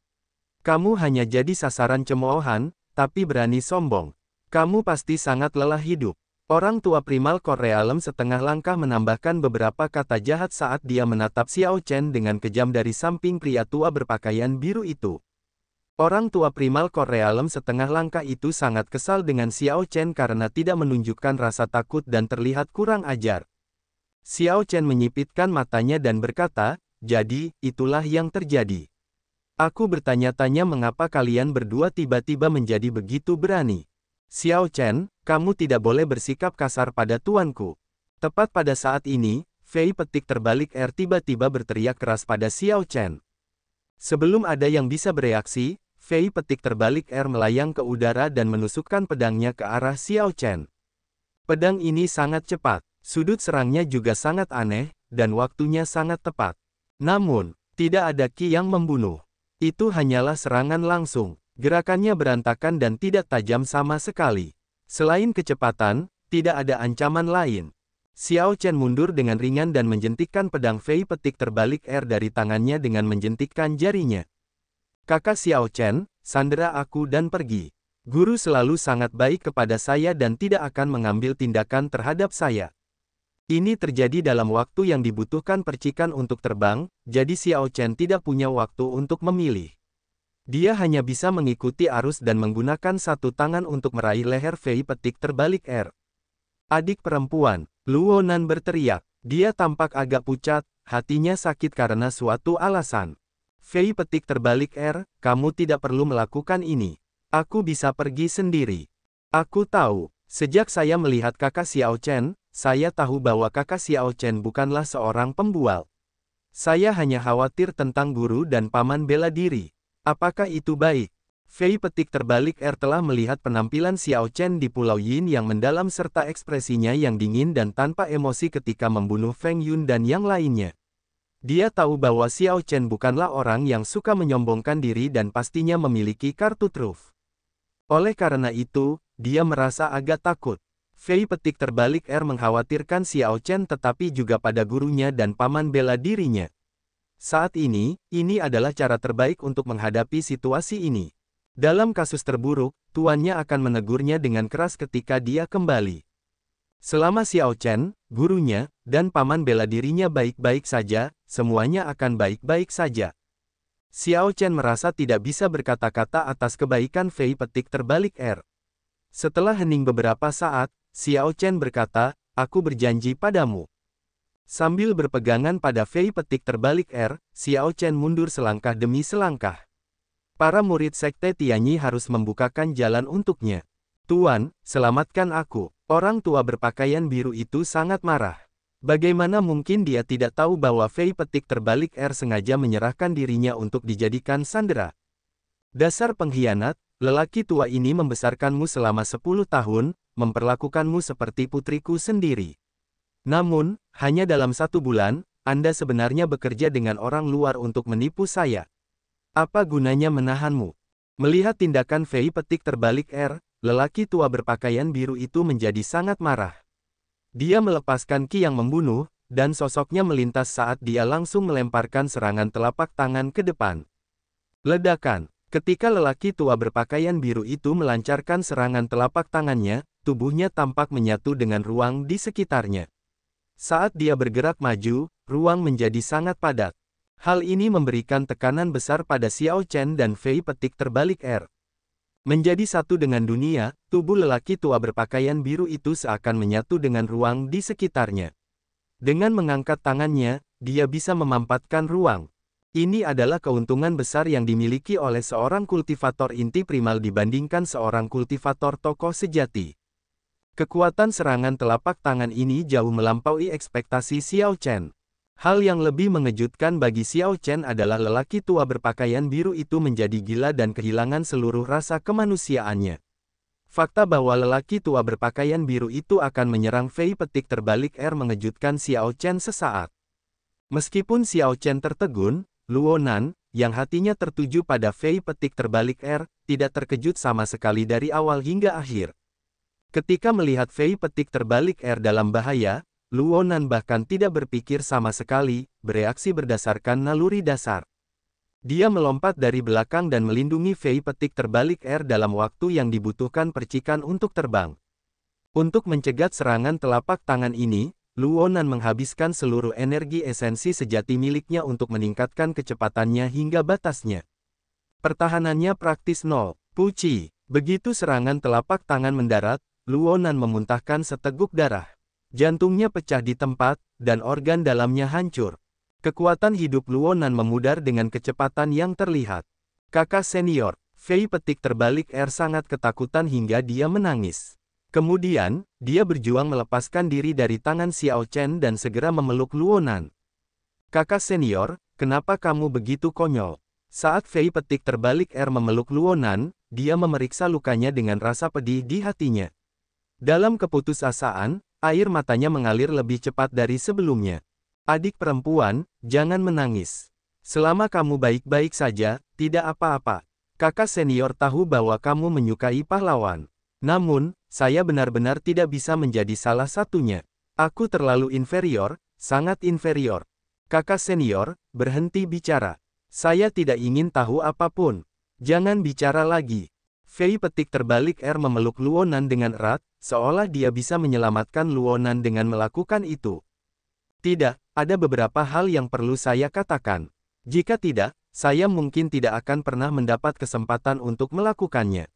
Speaker 1: Kamu hanya jadi sasaran cemoohan, tapi berani sombong. Kamu pasti sangat lelah hidup. Orang tua primal Korea Korealem setengah langkah menambahkan beberapa kata jahat saat dia menatap Xiao Chen dengan kejam dari samping pria tua berpakaian biru itu. Orang tua primal Korealem setengah langkah itu sangat kesal dengan Xiao Chen karena tidak menunjukkan rasa takut dan terlihat kurang ajar. Xiao Chen menyipitkan matanya dan berkata, jadi, itulah yang terjadi. Aku bertanya-tanya mengapa kalian berdua tiba-tiba menjadi begitu berani. Xiao Chen, kamu tidak boleh bersikap kasar pada tuanku. Tepat pada saat ini, Fei petik terbalik R tiba-tiba berteriak keras pada Xiao Chen. Sebelum ada yang bisa bereaksi, Fei petik terbalik R melayang ke udara dan menusukkan pedangnya ke arah Xiao Chen. Pedang ini sangat cepat, sudut serangnya juga sangat aneh, dan waktunya sangat tepat. Namun, tidak ada Qi yang membunuh. Itu hanyalah serangan langsung, gerakannya berantakan dan tidak tajam sama sekali. Selain kecepatan, tidak ada ancaman lain. Xiao Chen mundur dengan ringan dan menjentikkan pedang Fei petik terbalik air dari tangannya dengan menjentikkan jarinya. Kakak Xiao Chen, sandera aku dan pergi. Guru selalu sangat baik kepada saya dan tidak akan mengambil tindakan terhadap saya. Ini terjadi dalam waktu yang dibutuhkan percikan untuk terbang, jadi Xiao Chen tidak punya waktu untuk memilih. Dia hanya bisa mengikuti arus dan menggunakan satu tangan untuk meraih leher Fei petik terbalik R. Adik perempuan, Luonan berteriak. Dia tampak agak pucat, hatinya sakit karena suatu alasan. Fei petik terbalik R, er, kamu tidak perlu melakukan ini. Aku bisa pergi sendiri. Aku tahu, sejak saya melihat kakak Xiao Chen, saya tahu bahwa kakak Xiao Chen bukanlah seorang pembual. Saya hanya khawatir tentang guru dan paman bela diri. Apakah itu baik? Fei petik terbalik R er telah melihat penampilan Xiao Chen di Pulau Yin yang mendalam serta ekspresinya yang dingin dan tanpa emosi ketika membunuh Feng Yun dan yang lainnya. Dia tahu bahwa Xiao Chen bukanlah orang yang suka menyombongkan diri dan pastinya memiliki kartu truf. Oleh karena itu, dia merasa agak takut. Fei petik terbalik R er mengkhawatirkan Xiao Chen tetapi juga pada gurunya dan paman bela dirinya. Saat ini, ini adalah cara terbaik untuk menghadapi situasi ini. Dalam kasus terburuk, tuannya akan menegurnya dengan keras ketika dia kembali. Selama Xiao Chen, gurunya, dan paman bela dirinya baik-baik saja, semuanya akan baik-baik saja. Xiao Chen merasa tidak bisa berkata-kata atas kebaikan Fei petik terbalik R. Er. Setelah hening beberapa saat, Xiao Chen berkata, aku berjanji padamu. Sambil berpegangan pada Fei petik terbalik R, er, Xiao Chen mundur selangkah demi selangkah. Para murid sekte Tianyi harus membukakan jalan untuknya. Tuan, selamatkan aku. Orang tua berpakaian biru itu sangat marah. Bagaimana mungkin dia tidak tahu bahwa Fei petik terbalik R sengaja menyerahkan dirinya untuk dijadikan sandera? Dasar pengkhianat, lelaki tua ini membesarkanmu selama 10 tahun, memperlakukanmu seperti putriku sendiri. Namun, hanya dalam satu bulan, Anda sebenarnya bekerja dengan orang luar untuk menipu saya. Apa gunanya menahanmu? Melihat tindakan Fei petik terbalik R, lelaki tua berpakaian biru itu menjadi sangat marah. Dia melepaskan Ki yang membunuh, dan sosoknya melintas saat dia langsung melemparkan serangan telapak tangan ke depan. Ledakan, ketika lelaki tua berpakaian biru itu melancarkan serangan telapak tangannya, tubuhnya tampak menyatu dengan ruang di sekitarnya. Saat dia bergerak maju, ruang menjadi sangat padat. Hal ini memberikan tekanan besar pada Xiao Chen dan Fei petik terbalik R. Er. Menjadi satu dengan dunia, tubuh lelaki tua berpakaian biru itu seakan menyatu dengan ruang di sekitarnya. Dengan mengangkat tangannya, dia bisa memampatkan ruang. Ini adalah keuntungan besar yang dimiliki oleh seorang kultivator inti primal dibandingkan seorang kultivator tokoh sejati. Kekuatan serangan telapak tangan ini jauh melampaui ekspektasi Xiao Chen. Hal yang lebih mengejutkan bagi Xiao Chen adalah lelaki tua berpakaian biru itu menjadi gila dan kehilangan seluruh rasa kemanusiaannya. Fakta bahwa lelaki tua berpakaian biru itu akan menyerang Fei petik terbalik R mengejutkan Xiao Chen sesaat. Meskipun Xiao Chen tertegun, Luo Nan, yang hatinya tertuju pada Fei petik terbalik R, tidak terkejut sama sekali dari awal hingga akhir. Ketika melihat Fei petik terbalik R dalam bahaya, Luonan bahkan tidak berpikir sama sekali, bereaksi berdasarkan naluri dasar. Dia melompat dari belakang dan melindungi Fei petik terbalik air dalam waktu yang dibutuhkan percikan untuk terbang. Untuk mencegat serangan telapak tangan ini, Luonan menghabiskan seluruh energi esensi sejati miliknya untuk meningkatkan kecepatannya hingga batasnya. Pertahanannya praktis nol. Puci, begitu serangan telapak tangan mendarat, Luonan memuntahkan seteguk darah. Jantungnya pecah di tempat, dan organ dalamnya hancur. Kekuatan hidup Luonan memudar dengan kecepatan yang terlihat. Kakak senior, Fei petik terbalik air sangat ketakutan hingga dia menangis. Kemudian, dia berjuang melepaskan diri dari tangan Xiao Chen dan segera memeluk Luonan. Kakak senior, kenapa kamu begitu konyol? Saat Fei petik terbalik air memeluk Luonan, dia memeriksa lukanya dengan rasa pedih di hatinya. Dalam keputusasaan, Air matanya mengalir lebih cepat dari sebelumnya. Adik perempuan, jangan menangis. Selama kamu baik-baik saja, tidak apa-apa. Kakak senior tahu bahwa kamu menyukai pahlawan. Namun, saya benar-benar tidak bisa menjadi salah satunya. Aku terlalu inferior, sangat inferior. Kakak senior, berhenti bicara. Saya tidak ingin tahu apapun. Jangan bicara lagi. Fei petik terbalik R memeluk Luonan dengan erat, seolah dia bisa menyelamatkan Luonan dengan melakukan itu. Tidak, ada beberapa hal yang perlu saya katakan. Jika tidak, saya mungkin tidak akan pernah mendapat kesempatan untuk melakukannya.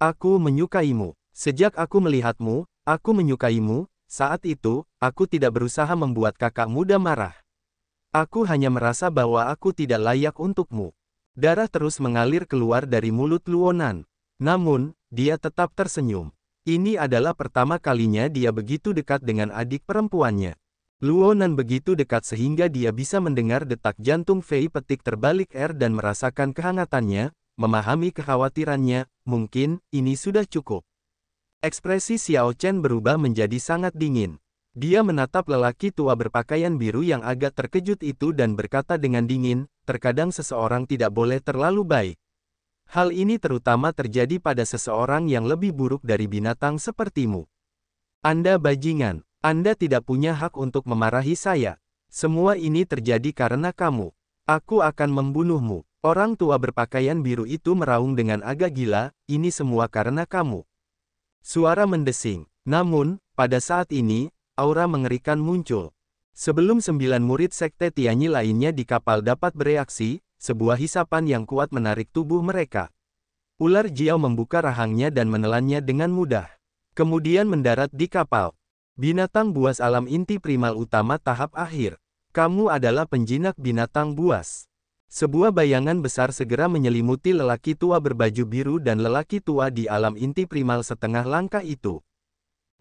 Speaker 1: Aku menyukaimu. Sejak aku melihatmu, aku menyukaimu, saat itu, aku tidak berusaha membuat kakak muda marah. Aku hanya merasa bahwa aku tidak layak untukmu. Darah terus mengalir keluar dari mulut Luonan. Namun, dia tetap tersenyum. Ini adalah pertama kalinya dia begitu dekat dengan adik perempuannya. Luonan begitu dekat sehingga dia bisa mendengar detak jantung Fei petik terbalik air dan merasakan kehangatannya, memahami kekhawatirannya, mungkin, ini sudah cukup. Ekspresi Xiao Chen berubah menjadi sangat dingin. Dia menatap lelaki tua berpakaian biru yang agak terkejut itu dan berkata dengan dingin, terkadang seseorang tidak boleh terlalu baik. Hal ini terutama terjadi pada seseorang yang lebih buruk dari binatang sepertimu. Anda bajingan, Anda tidak punya hak untuk memarahi saya. Semua ini terjadi karena kamu. Aku akan membunuhmu. Orang tua berpakaian biru itu meraung dengan agak gila, ini semua karena kamu. Suara mendesing. Namun, pada saat ini, aura mengerikan muncul. Sebelum sembilan murid sekte Tianyi lainnya di kapal dapat bereaksi, sebuah hisapan yang kuat menarik tubuh mereka. Ular Jiao membuka rahangnya dan menelannya dengan mudah. Kemudian mendarat di kapal. Binatang buas alam inti primal utama tahap akhir. Kamu adalah penjinak binatang buas. Sebuah bayangan besar segera menyelimuti lelaki tua berbaju biru dan lelaki tua di alam inti primal setengah langkah itu.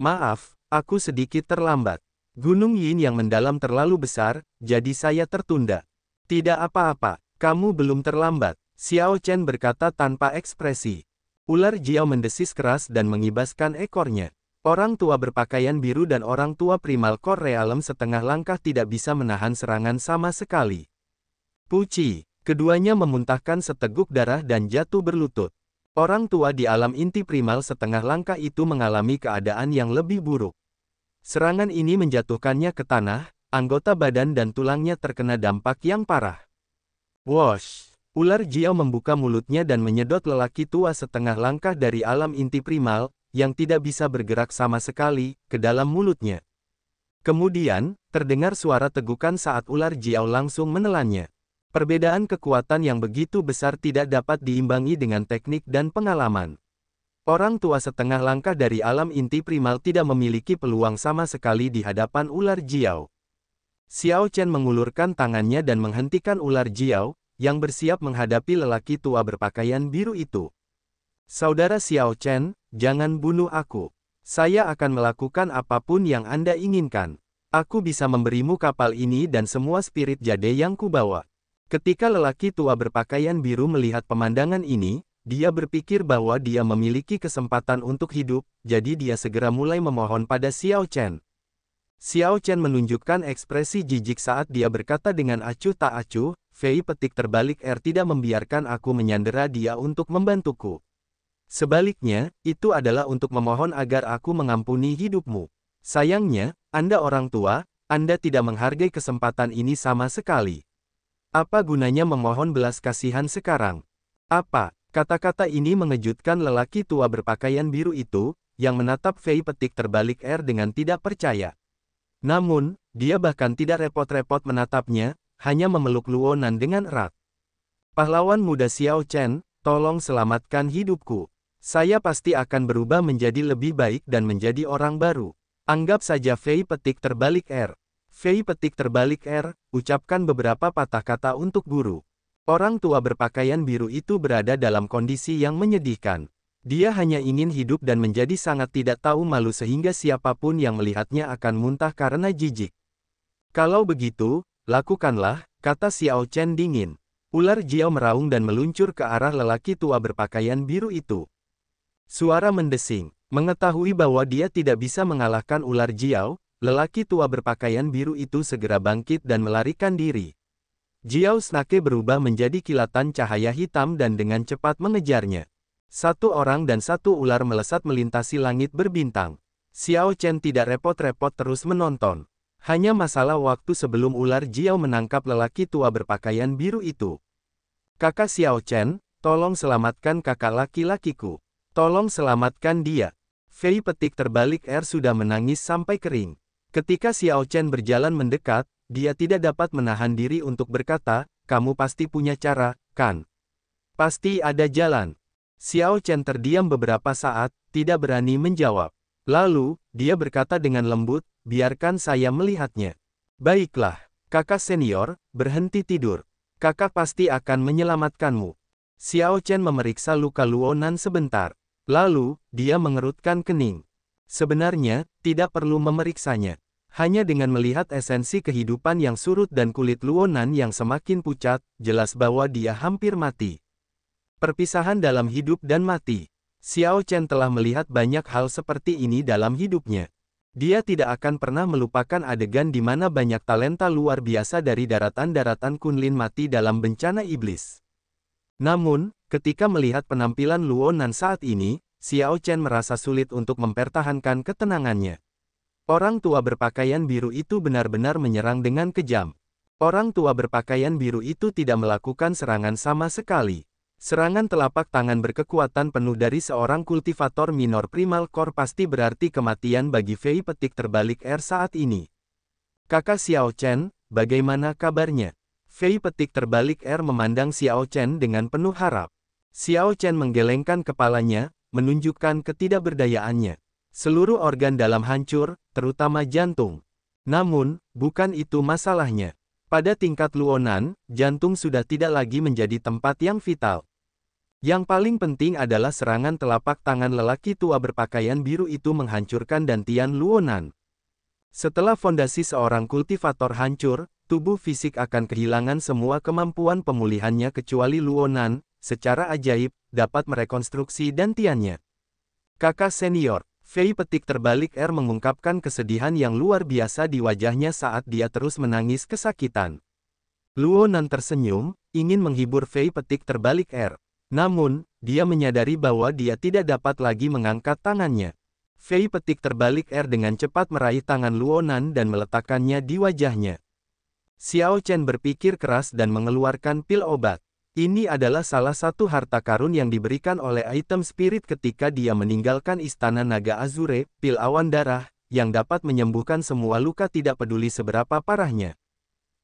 Speaker 1: Maaf, aku sedikit terlambat. Gunung Yin yang mendalam terlalu besar, jadi saya tertunda. Tidak apa-apa. Kamu belum terlambat, Xiao Chen berkata tanpa ekspresi. Ular Jiao mendesis keras dan mengibaskan ekornya. Orang tua berpakaian biru dan orang tua primal Korea realem setengah langkah tidak bisa menahan serangan sama sekali. Puci, keduanya memuntahkan seteguk darah dan jatuh berlutut. Orang tua di alam inti primal setengah langkah itu mengalami keadaan yang lebih buruk. Serangan ini menjatuhkannya ke tanah, anggota badan dan tulangnya terkena dampak yang parah. Wash! Ular Jiao membuka mulutnya dan menyedot lelaki tua setengah langkah dari alam inti primal, yang tidak bisa bergerak sama sekali, ke dalam mulutnya. Kemudian, terdengar suara tegukan saat ular Jiao langsung menelannya. Perbedaan kekuatan yang begitu besar tidak dapat diimbangi dengan teknik dan pengalaman. Orang tua setengah langkah dari alam inti primal tidak memiliki peluang sama sekali di hadapan ular Jiao. Xiao Chen mengulurkan tangannya dan menghentikan ular Jiao, yang bersiap menghadapi lelaki tua berpakaian biru itu. Saudara Xiao Chen, jangan bunuh aku. Saya akan melakukan apapun yang Anda inginkan. Aku bisa memberimu kapal ini dan semua spirit jade yang kubawa. Ketika lelaki tua berpakaian biru melihat pemandangan ini, dia berpikir bahwa dia memiliki kesempatan untuk hidup, jadi dia segera mulai memohon pada Xiao Chen. Xiao Chen menunjukkan ekspresi jijik saat dia berkata dengan acuh tak acuh, Fei petik terbalik R er tidak membiarkan aku menyandera dia untuk membantuku. Sebaliknya, itu adalah untuk memohon agar aku mengampuni hidupmu. Sayangnya, Anda orang tua, Anda tidak menghargai kesempatan ini sama sekali. Apa gunanya memohon belas kasihan sekarang? Apa? Kata-kata ini mengejutkan lelaki tua berpakaian biru itu, yang menatap Fei petik terbalik R er dengan tidak percaya. Namun, dia bahkan tidak repot-repot menatapnya, hanya memeluk Luonan dengan erat. Pahlawan muda Xiao Chen, tolong selamatkan hidupku. Saya pasti akan berubah menjadi lebih baik dan menjadi orang baru. Anggap saja Fei petik terbalik R. Er. Fei petik terbalik R, er, ucapkan beberapa patah kata untuk guru. Orang tua berpakaian biru itu berada dalam kondisi yang menyedihkan. Dia hanya ingin hidup dan menjadi sangat tidak tahu malu sehingga siapapun yang melihatnya akan muntah karena jijik. Kalau begitu, lakukanlah, kata Xiao Chen dingin. Ular Jiao meraung dan meluncur ke arah lelaki tua berpakaian biru itu. Suara mendesing, mengetahui bahwa dia tidak bisa mengalahkan ular Jiao, lelaki tua berpakaian biru itu segera bangkit dan melarikan diri. Jiao Snake berubah menjadi kilatan cahaya hitam dan dengan cepat mengejarnya. Satu orang dan satu ular melesat melintasi langit berbintang. Xiao Chen tidak repot-repot terus menonton. Hanya masalah waktu sebelum ular Jiao menangkap lelaki tua berpakaian biru itu. Kakak Xiao Chen, tolong selamatkan kakak laki-lakiku. Tolong selamatkan dia. Fei petik terbalik air sudah menangis sampai kering. Ketika Xiao Chen berjalan mendekat, dia tidak dapat menahan diri untuk berkata, kamu pasti punya cara, kan? Pasti ada jalan. Xiao Chen terdiam beberapa saat, tidak berani menjawab. Lalu, dia berkata dengan lembut, biarkan saya melihatnya. Baiklah, kakak senior, berhenti tidur. Kakak pasti akan menyelamatkanmu. Xiao Chen memeriksa luka Luonan sebentar. Lalu, dia mengerutkan kening. Sebenarnya, tidak perlu memeriksanya. Hanya dengan melihat esensi kehidupan yang surut dan kulit Luonan yang semakin pucat, jelas bahwa dia hampir mati. Perpisahan dalam hidup dan mati. Xiao Chen telah melihat banyak hal seperti ini dalam hidupnya. Dia tidak akan pernah melupakan adegan di mana banyak talenta luar biasa dari daratan-daratan Kunlin mati dalam bencana iblis. Namun, ketika melihat penampilan Luo Nan saat ini, Xiao Chen merasa sulit untuk mempertahankan ketenangannya. Orang tua berpakaian biru itu benar-benar menyerang dengan kejam. Orang tua berpakaian biru itu tidak melakukan serangan sama sekali. Serangan telapak tangan berkekuatan penuh dari seorang kultivator minor primal core pasti berarti kematian bagi Fei petik terbalik R saat ini. Kakak Xiao Chen, bagaimana kabarnya? Fei petik terbalik R memandang Xiao Chen dengan penuh harap. Xiao Chen menggelengkan kepalanya, menunjukkan ketidakberdayaannya. Seluruh organ dalam hancur, terutama jantung. Namun, bukan itu masalahnya. Pada tingkat Luonan, jantung sudah tidak lagi menjadi tempat yang vital. Yang paling penting adalah serangan telapak tangan lelaki tua berpakaian biru itu menghancurkan Dantian Luonan. Setelah fondasi seorang kultivator hancur, tubuh fisik akan kehilangan semua kemampuan pemulihannya kecuali Luonan, secara ajaib, dapat merekonstruksi Dantiannya. Kakak senior, Fei petik terbalik R mengungkapkan kesedihan yang luar biasa di wajahnya saat dia terus menangis kesakitan. Luonan tersenyum, ingin menghibur Fei petik terbalik R. Namun, dia menyadari bahwa dia tidak dapat lagi mengangkat tangannya. Fei petik terbalik air dengan cepat meraih tangan Luonan dan meletakkannya di wajahnya. Xiao Chen berpikir keras dan mengeluarkan pil obat. Ini adalah salah satu harta karun yang diberikan oleh item spirit ketika dia meninggalkan istana naga Azure, pil awan darah, yang dapat menyembuhkan semua luka tidak peduli seberapa parahnya.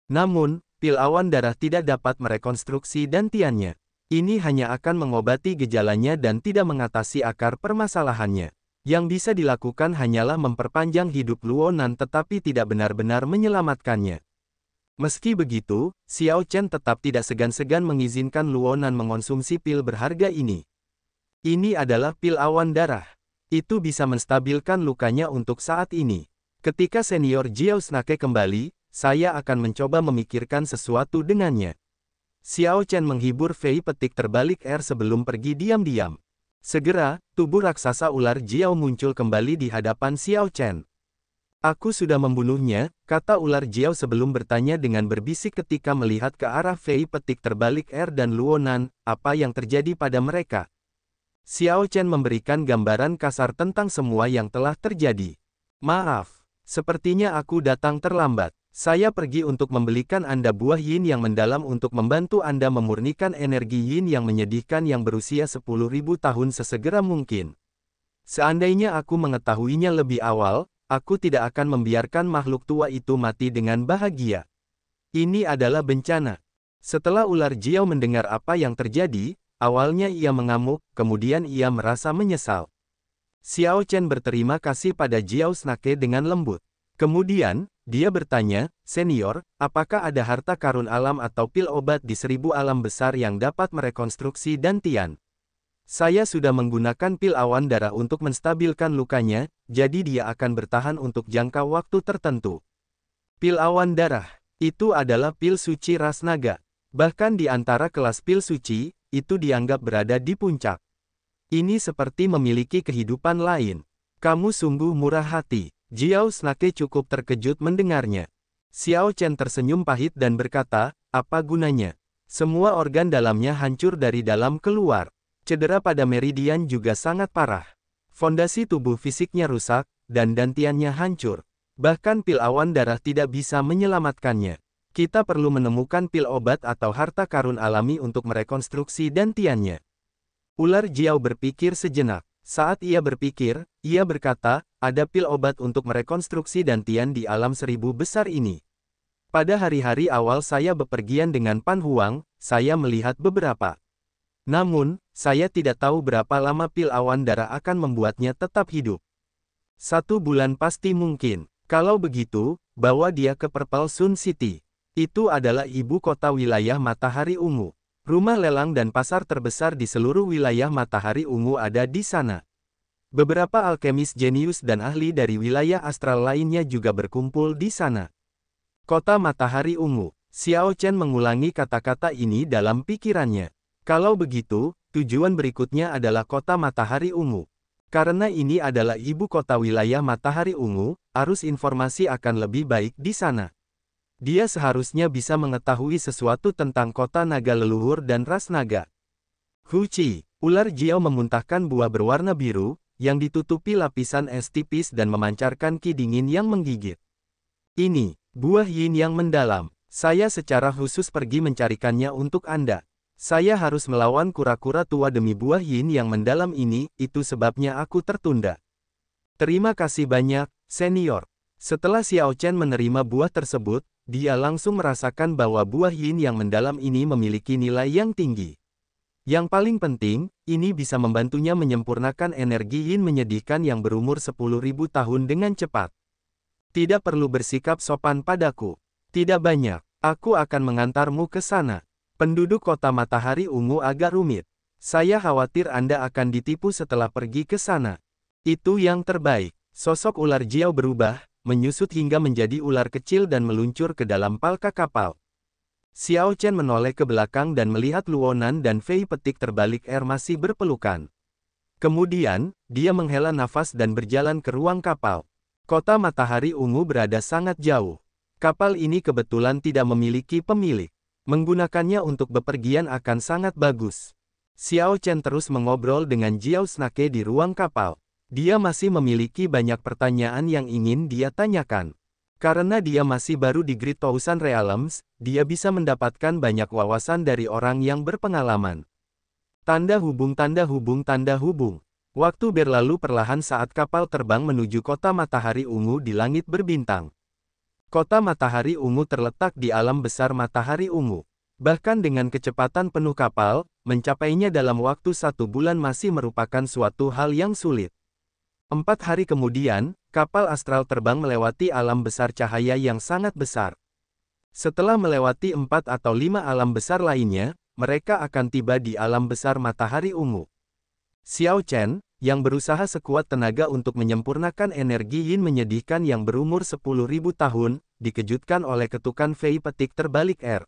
Speaker 1: Namun, pil awan darah tidak dapat merekonstruksi dantiannya. Ini hanya akan mengobati gejalanya dan tidak mengatasi akar permasalahannya. Yang bisa dilakukan hanyalah memperpanjang hidup Luonan tetapi tidak benar-benar menyelamatkannya. Meski begitu, Xiao Chen tetap tidak segan-segan mengizinkan Luonan mengonsumsi pil berharga ini. Ini adalah pil awan darah. Itu bisa menstabilkan lukanya untuk saat ini. Ketika senior Jiao Snake kembali, saya akan mencoba memikirkan sesuatu dengannya. Xiao Chen menghibur Fei petik terbalik air sebelum pergi diam-diam. Segera, tubuh raksasa ular Jiao muncul kembali di hadapan Xiao Chen. Aku sudah membunuhnya, kata ular Jiao sebelum bertanya dengan berbisik ketika melihat ke arah Fei petik terbalik air dan Luonan, apa yang terjadi pada mereka. Xiao Chen memberikan gambaran kasar tentang semua yang telah terjadi. Maaf, sepertinya aku datang terlambat. Saya pergi untuk membelikan Anda buah yin yang mendalam untuk membantu Anda memurnikan energi yin yang menyedihkan yang berusia 10.000 tahun sesegera mungkin. Seandainya aku mengetahuinya lebih awal, aku tidak akan membiarkan makhluk tua itu mati dengan bahagia. Ini adalah bencana. Setelah ular Jiao mendengar apa yang terjadi, awalnya ia mengamuk, kemudian ia merasa menyesal. Xiao Chen berterima kasih pada Jiao Snake dengan lembut. Kemudian, dia bertanya, Senior, apakah ada harta karun alam atau pil obat di seribu alam besar yang dapat merekonstruksi Dantian? Saya sudah menggunakan pil awan darah untuk menstabilkan lukanya, jadi dia akan bertahan untuk jangka waktu tertentu. Pil awan darah, itu adalah pil suci ras naga. Bahkan di antara kelas pil suci, itu dianggap berada di puncak. Ini seperti memiliki kehidupan lain. Kamu sungguh murah hati. Jiao Snake cukup terkejut mendengarnya. Xiao Chen tersenyum pahit dan berkata, apa gunanya? Semua organ dalamnya hancur dari dalam keluar. Cedera pada meridian juga sangat parah. Fondasi tubuh fisiknya rusak, dan dantiannya hancur. Bahkan pil awan darah tidak bisa menyelamatkannya. Kita perlu menemukan pil obat atau harta karun alami untuk merekonstruksi dantiannya. Ular Jiao berpikir sejenak. Saat ia berpikir, ia berkata, ada pil obat untuk merekonstruksi dantian di alam seribu besar ini. Pada hari-hari awal saya bepergian dengan Pan Huang, saya melihat beberapa. Namun, saya tidak tahu berapa lama pil awan darah akan membuatnya tetap hidup. Satu bulan pasti mungkin. Kalau begitu, bawa dia ke Purple Sun City. Itu adalah ibu kota wilayah Matahari Ungu. Rumah lelang dan pasar terbesar di seluruh wilayah Matahari Ungu ada di sana. Beberapa alkemis jenius dan ahli dari wilayah astral lainnya juga berkumpul di sana. Kota Matahari Ungu, Xiao Chen mengulangi kata-kata ini dalam pikirannya. Kalau begitu, tujuan berikutnya adalah Kota Matahari Ungu. Karena ini adalah ibu kota wilayah Matahari Ungu, arus informasi akan lebih baik di sana. Dia seharusnya bisa mengetahui sesuatu tentang kota naga leluhur dan ras naga. Hu Qi, ular Jiao memuntahkan buah berwarna biru, yang ditutupi lapisan es tipis dan memancarkan ki dingin yang menggigit. Ini, buah yin yang mendalam. Saya secara khusus pergi mencarikannya untuk Anda. Saya harus melawan kura-kura tua demi buah yin yang mendalam ini, itu sebabnya aku tertunda. Terima kasih banyak, senior. Setelah Xiao Chen menerima buah tersebut, dia langsung merasakan bahwa buah yin yang mendalam ini memiliki nilai yang tinggi. Yang paling penting, ini bisa membantunya menyempurnakan energi yin menyedihkan yang berumur 10.000 tahun dengan cepat. Tidak perlu bersikap sopan padaku. Tidak banyak. Aku akan mengantarmu ke sana. Penduduk kota matahari ungu agak rumit. Saya khawatir Anda akan ditipu setelah pergi ke sana. Itu yang terbaik. Sosok ular Jiao berubah, menyusut hingga menjadi ular kecil dan meluncur ke dalam palka kapal. Xiao Chen menoleh ke belakang dan melihat Luonan dan Fei petik terbalik air masih berpelukan. Kemudian, dia menghela nafas dan berjalan ke ruang kapal. Kota matahari ungu berada sangat jauh. Kapal ini kebetulan tidak memiliki pemilik. Menggunakannya untuk bepergian akan sangat bagus. Xiao Chen terus mengobrol dengan Jiao Snake di ruang kapal. Dia masih memiliki banyak pertanyaan yang ingin dia tanyakan. Karena dia masih baru di Great Tausan Realms, dia bisa mendapatkan banyak wawasan dari orang yang berpengalaman. Tanda hubung tanda hubung tanda hubung. Waktu berlalu perlahan saat kapal terbang menuju kota matahari ungu di langit berbintang. Kota matahari ungu terletak di alam besar matahari ungu. Bahkan dengan kecepatan penuh kapal, mencapainya dalam waktu satu bulan masih merupakan suatu hal yang sulit. Empat hari kemudian, kapal astral terbang melewati alam besar cahaya yang sangat besar. Setelah melewati empat atau lima alam besar lainnya, mereka akan tiba di alam besar matahari ungu. Xiao Chen, yang berusaha sekuat tenaga untuk menyempurnakan energi yin menyedihkan yang berumur 10.000 tahun, dikejutkan oleh ketukan Fei petik terbalik R.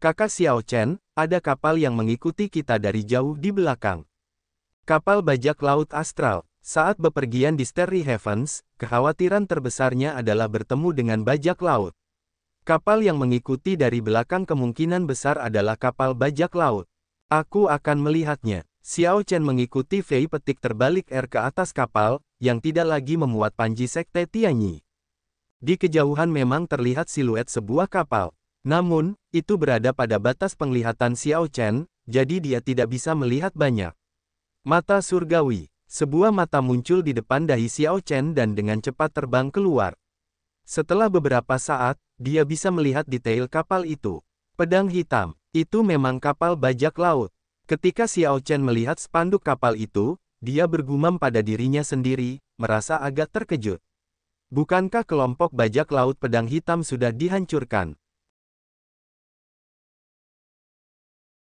Speaker 1: Kakak Xiao Chen, ada kapal yang mengikuti kita dari jauh di belakang. Kapal bajak laut astral. Saat bepergian di Sterry Heavens, kekhawatiran terbesarnya adalah bertemu dengan bajak laut. Kapal yang mengikuti dari belakang kemungkinan besar adalah kapal bajak laut. Aku akan melihatnya. Xiao Chen mengikuti Fei petik terbalik air ke atas kapal, yang tidak lagi memuat panji sekte Tianyi. Di kejauhan memang terlihat siluet sebuah kapal. Namun, itu berada pada batas penglihatan Xiao Chen, jadi dia tidak bisa melihat banyak. Mata Surgawi sebuah mata muncul di depan dahi Xiao Chen dan dengan cepat terbang keluar. Setelah beberapa saat, dia bisa melihat detail kapal itu. Pedang hitam, itu memang kapal bajak laut. Ketika Xiao Chen melihat spanduk kapal itu, dia bergumam pada dirinya sendiri, merasa agak terkejut. Bukankah kelompok bajak laut pedang hitam sudah dihancurkan?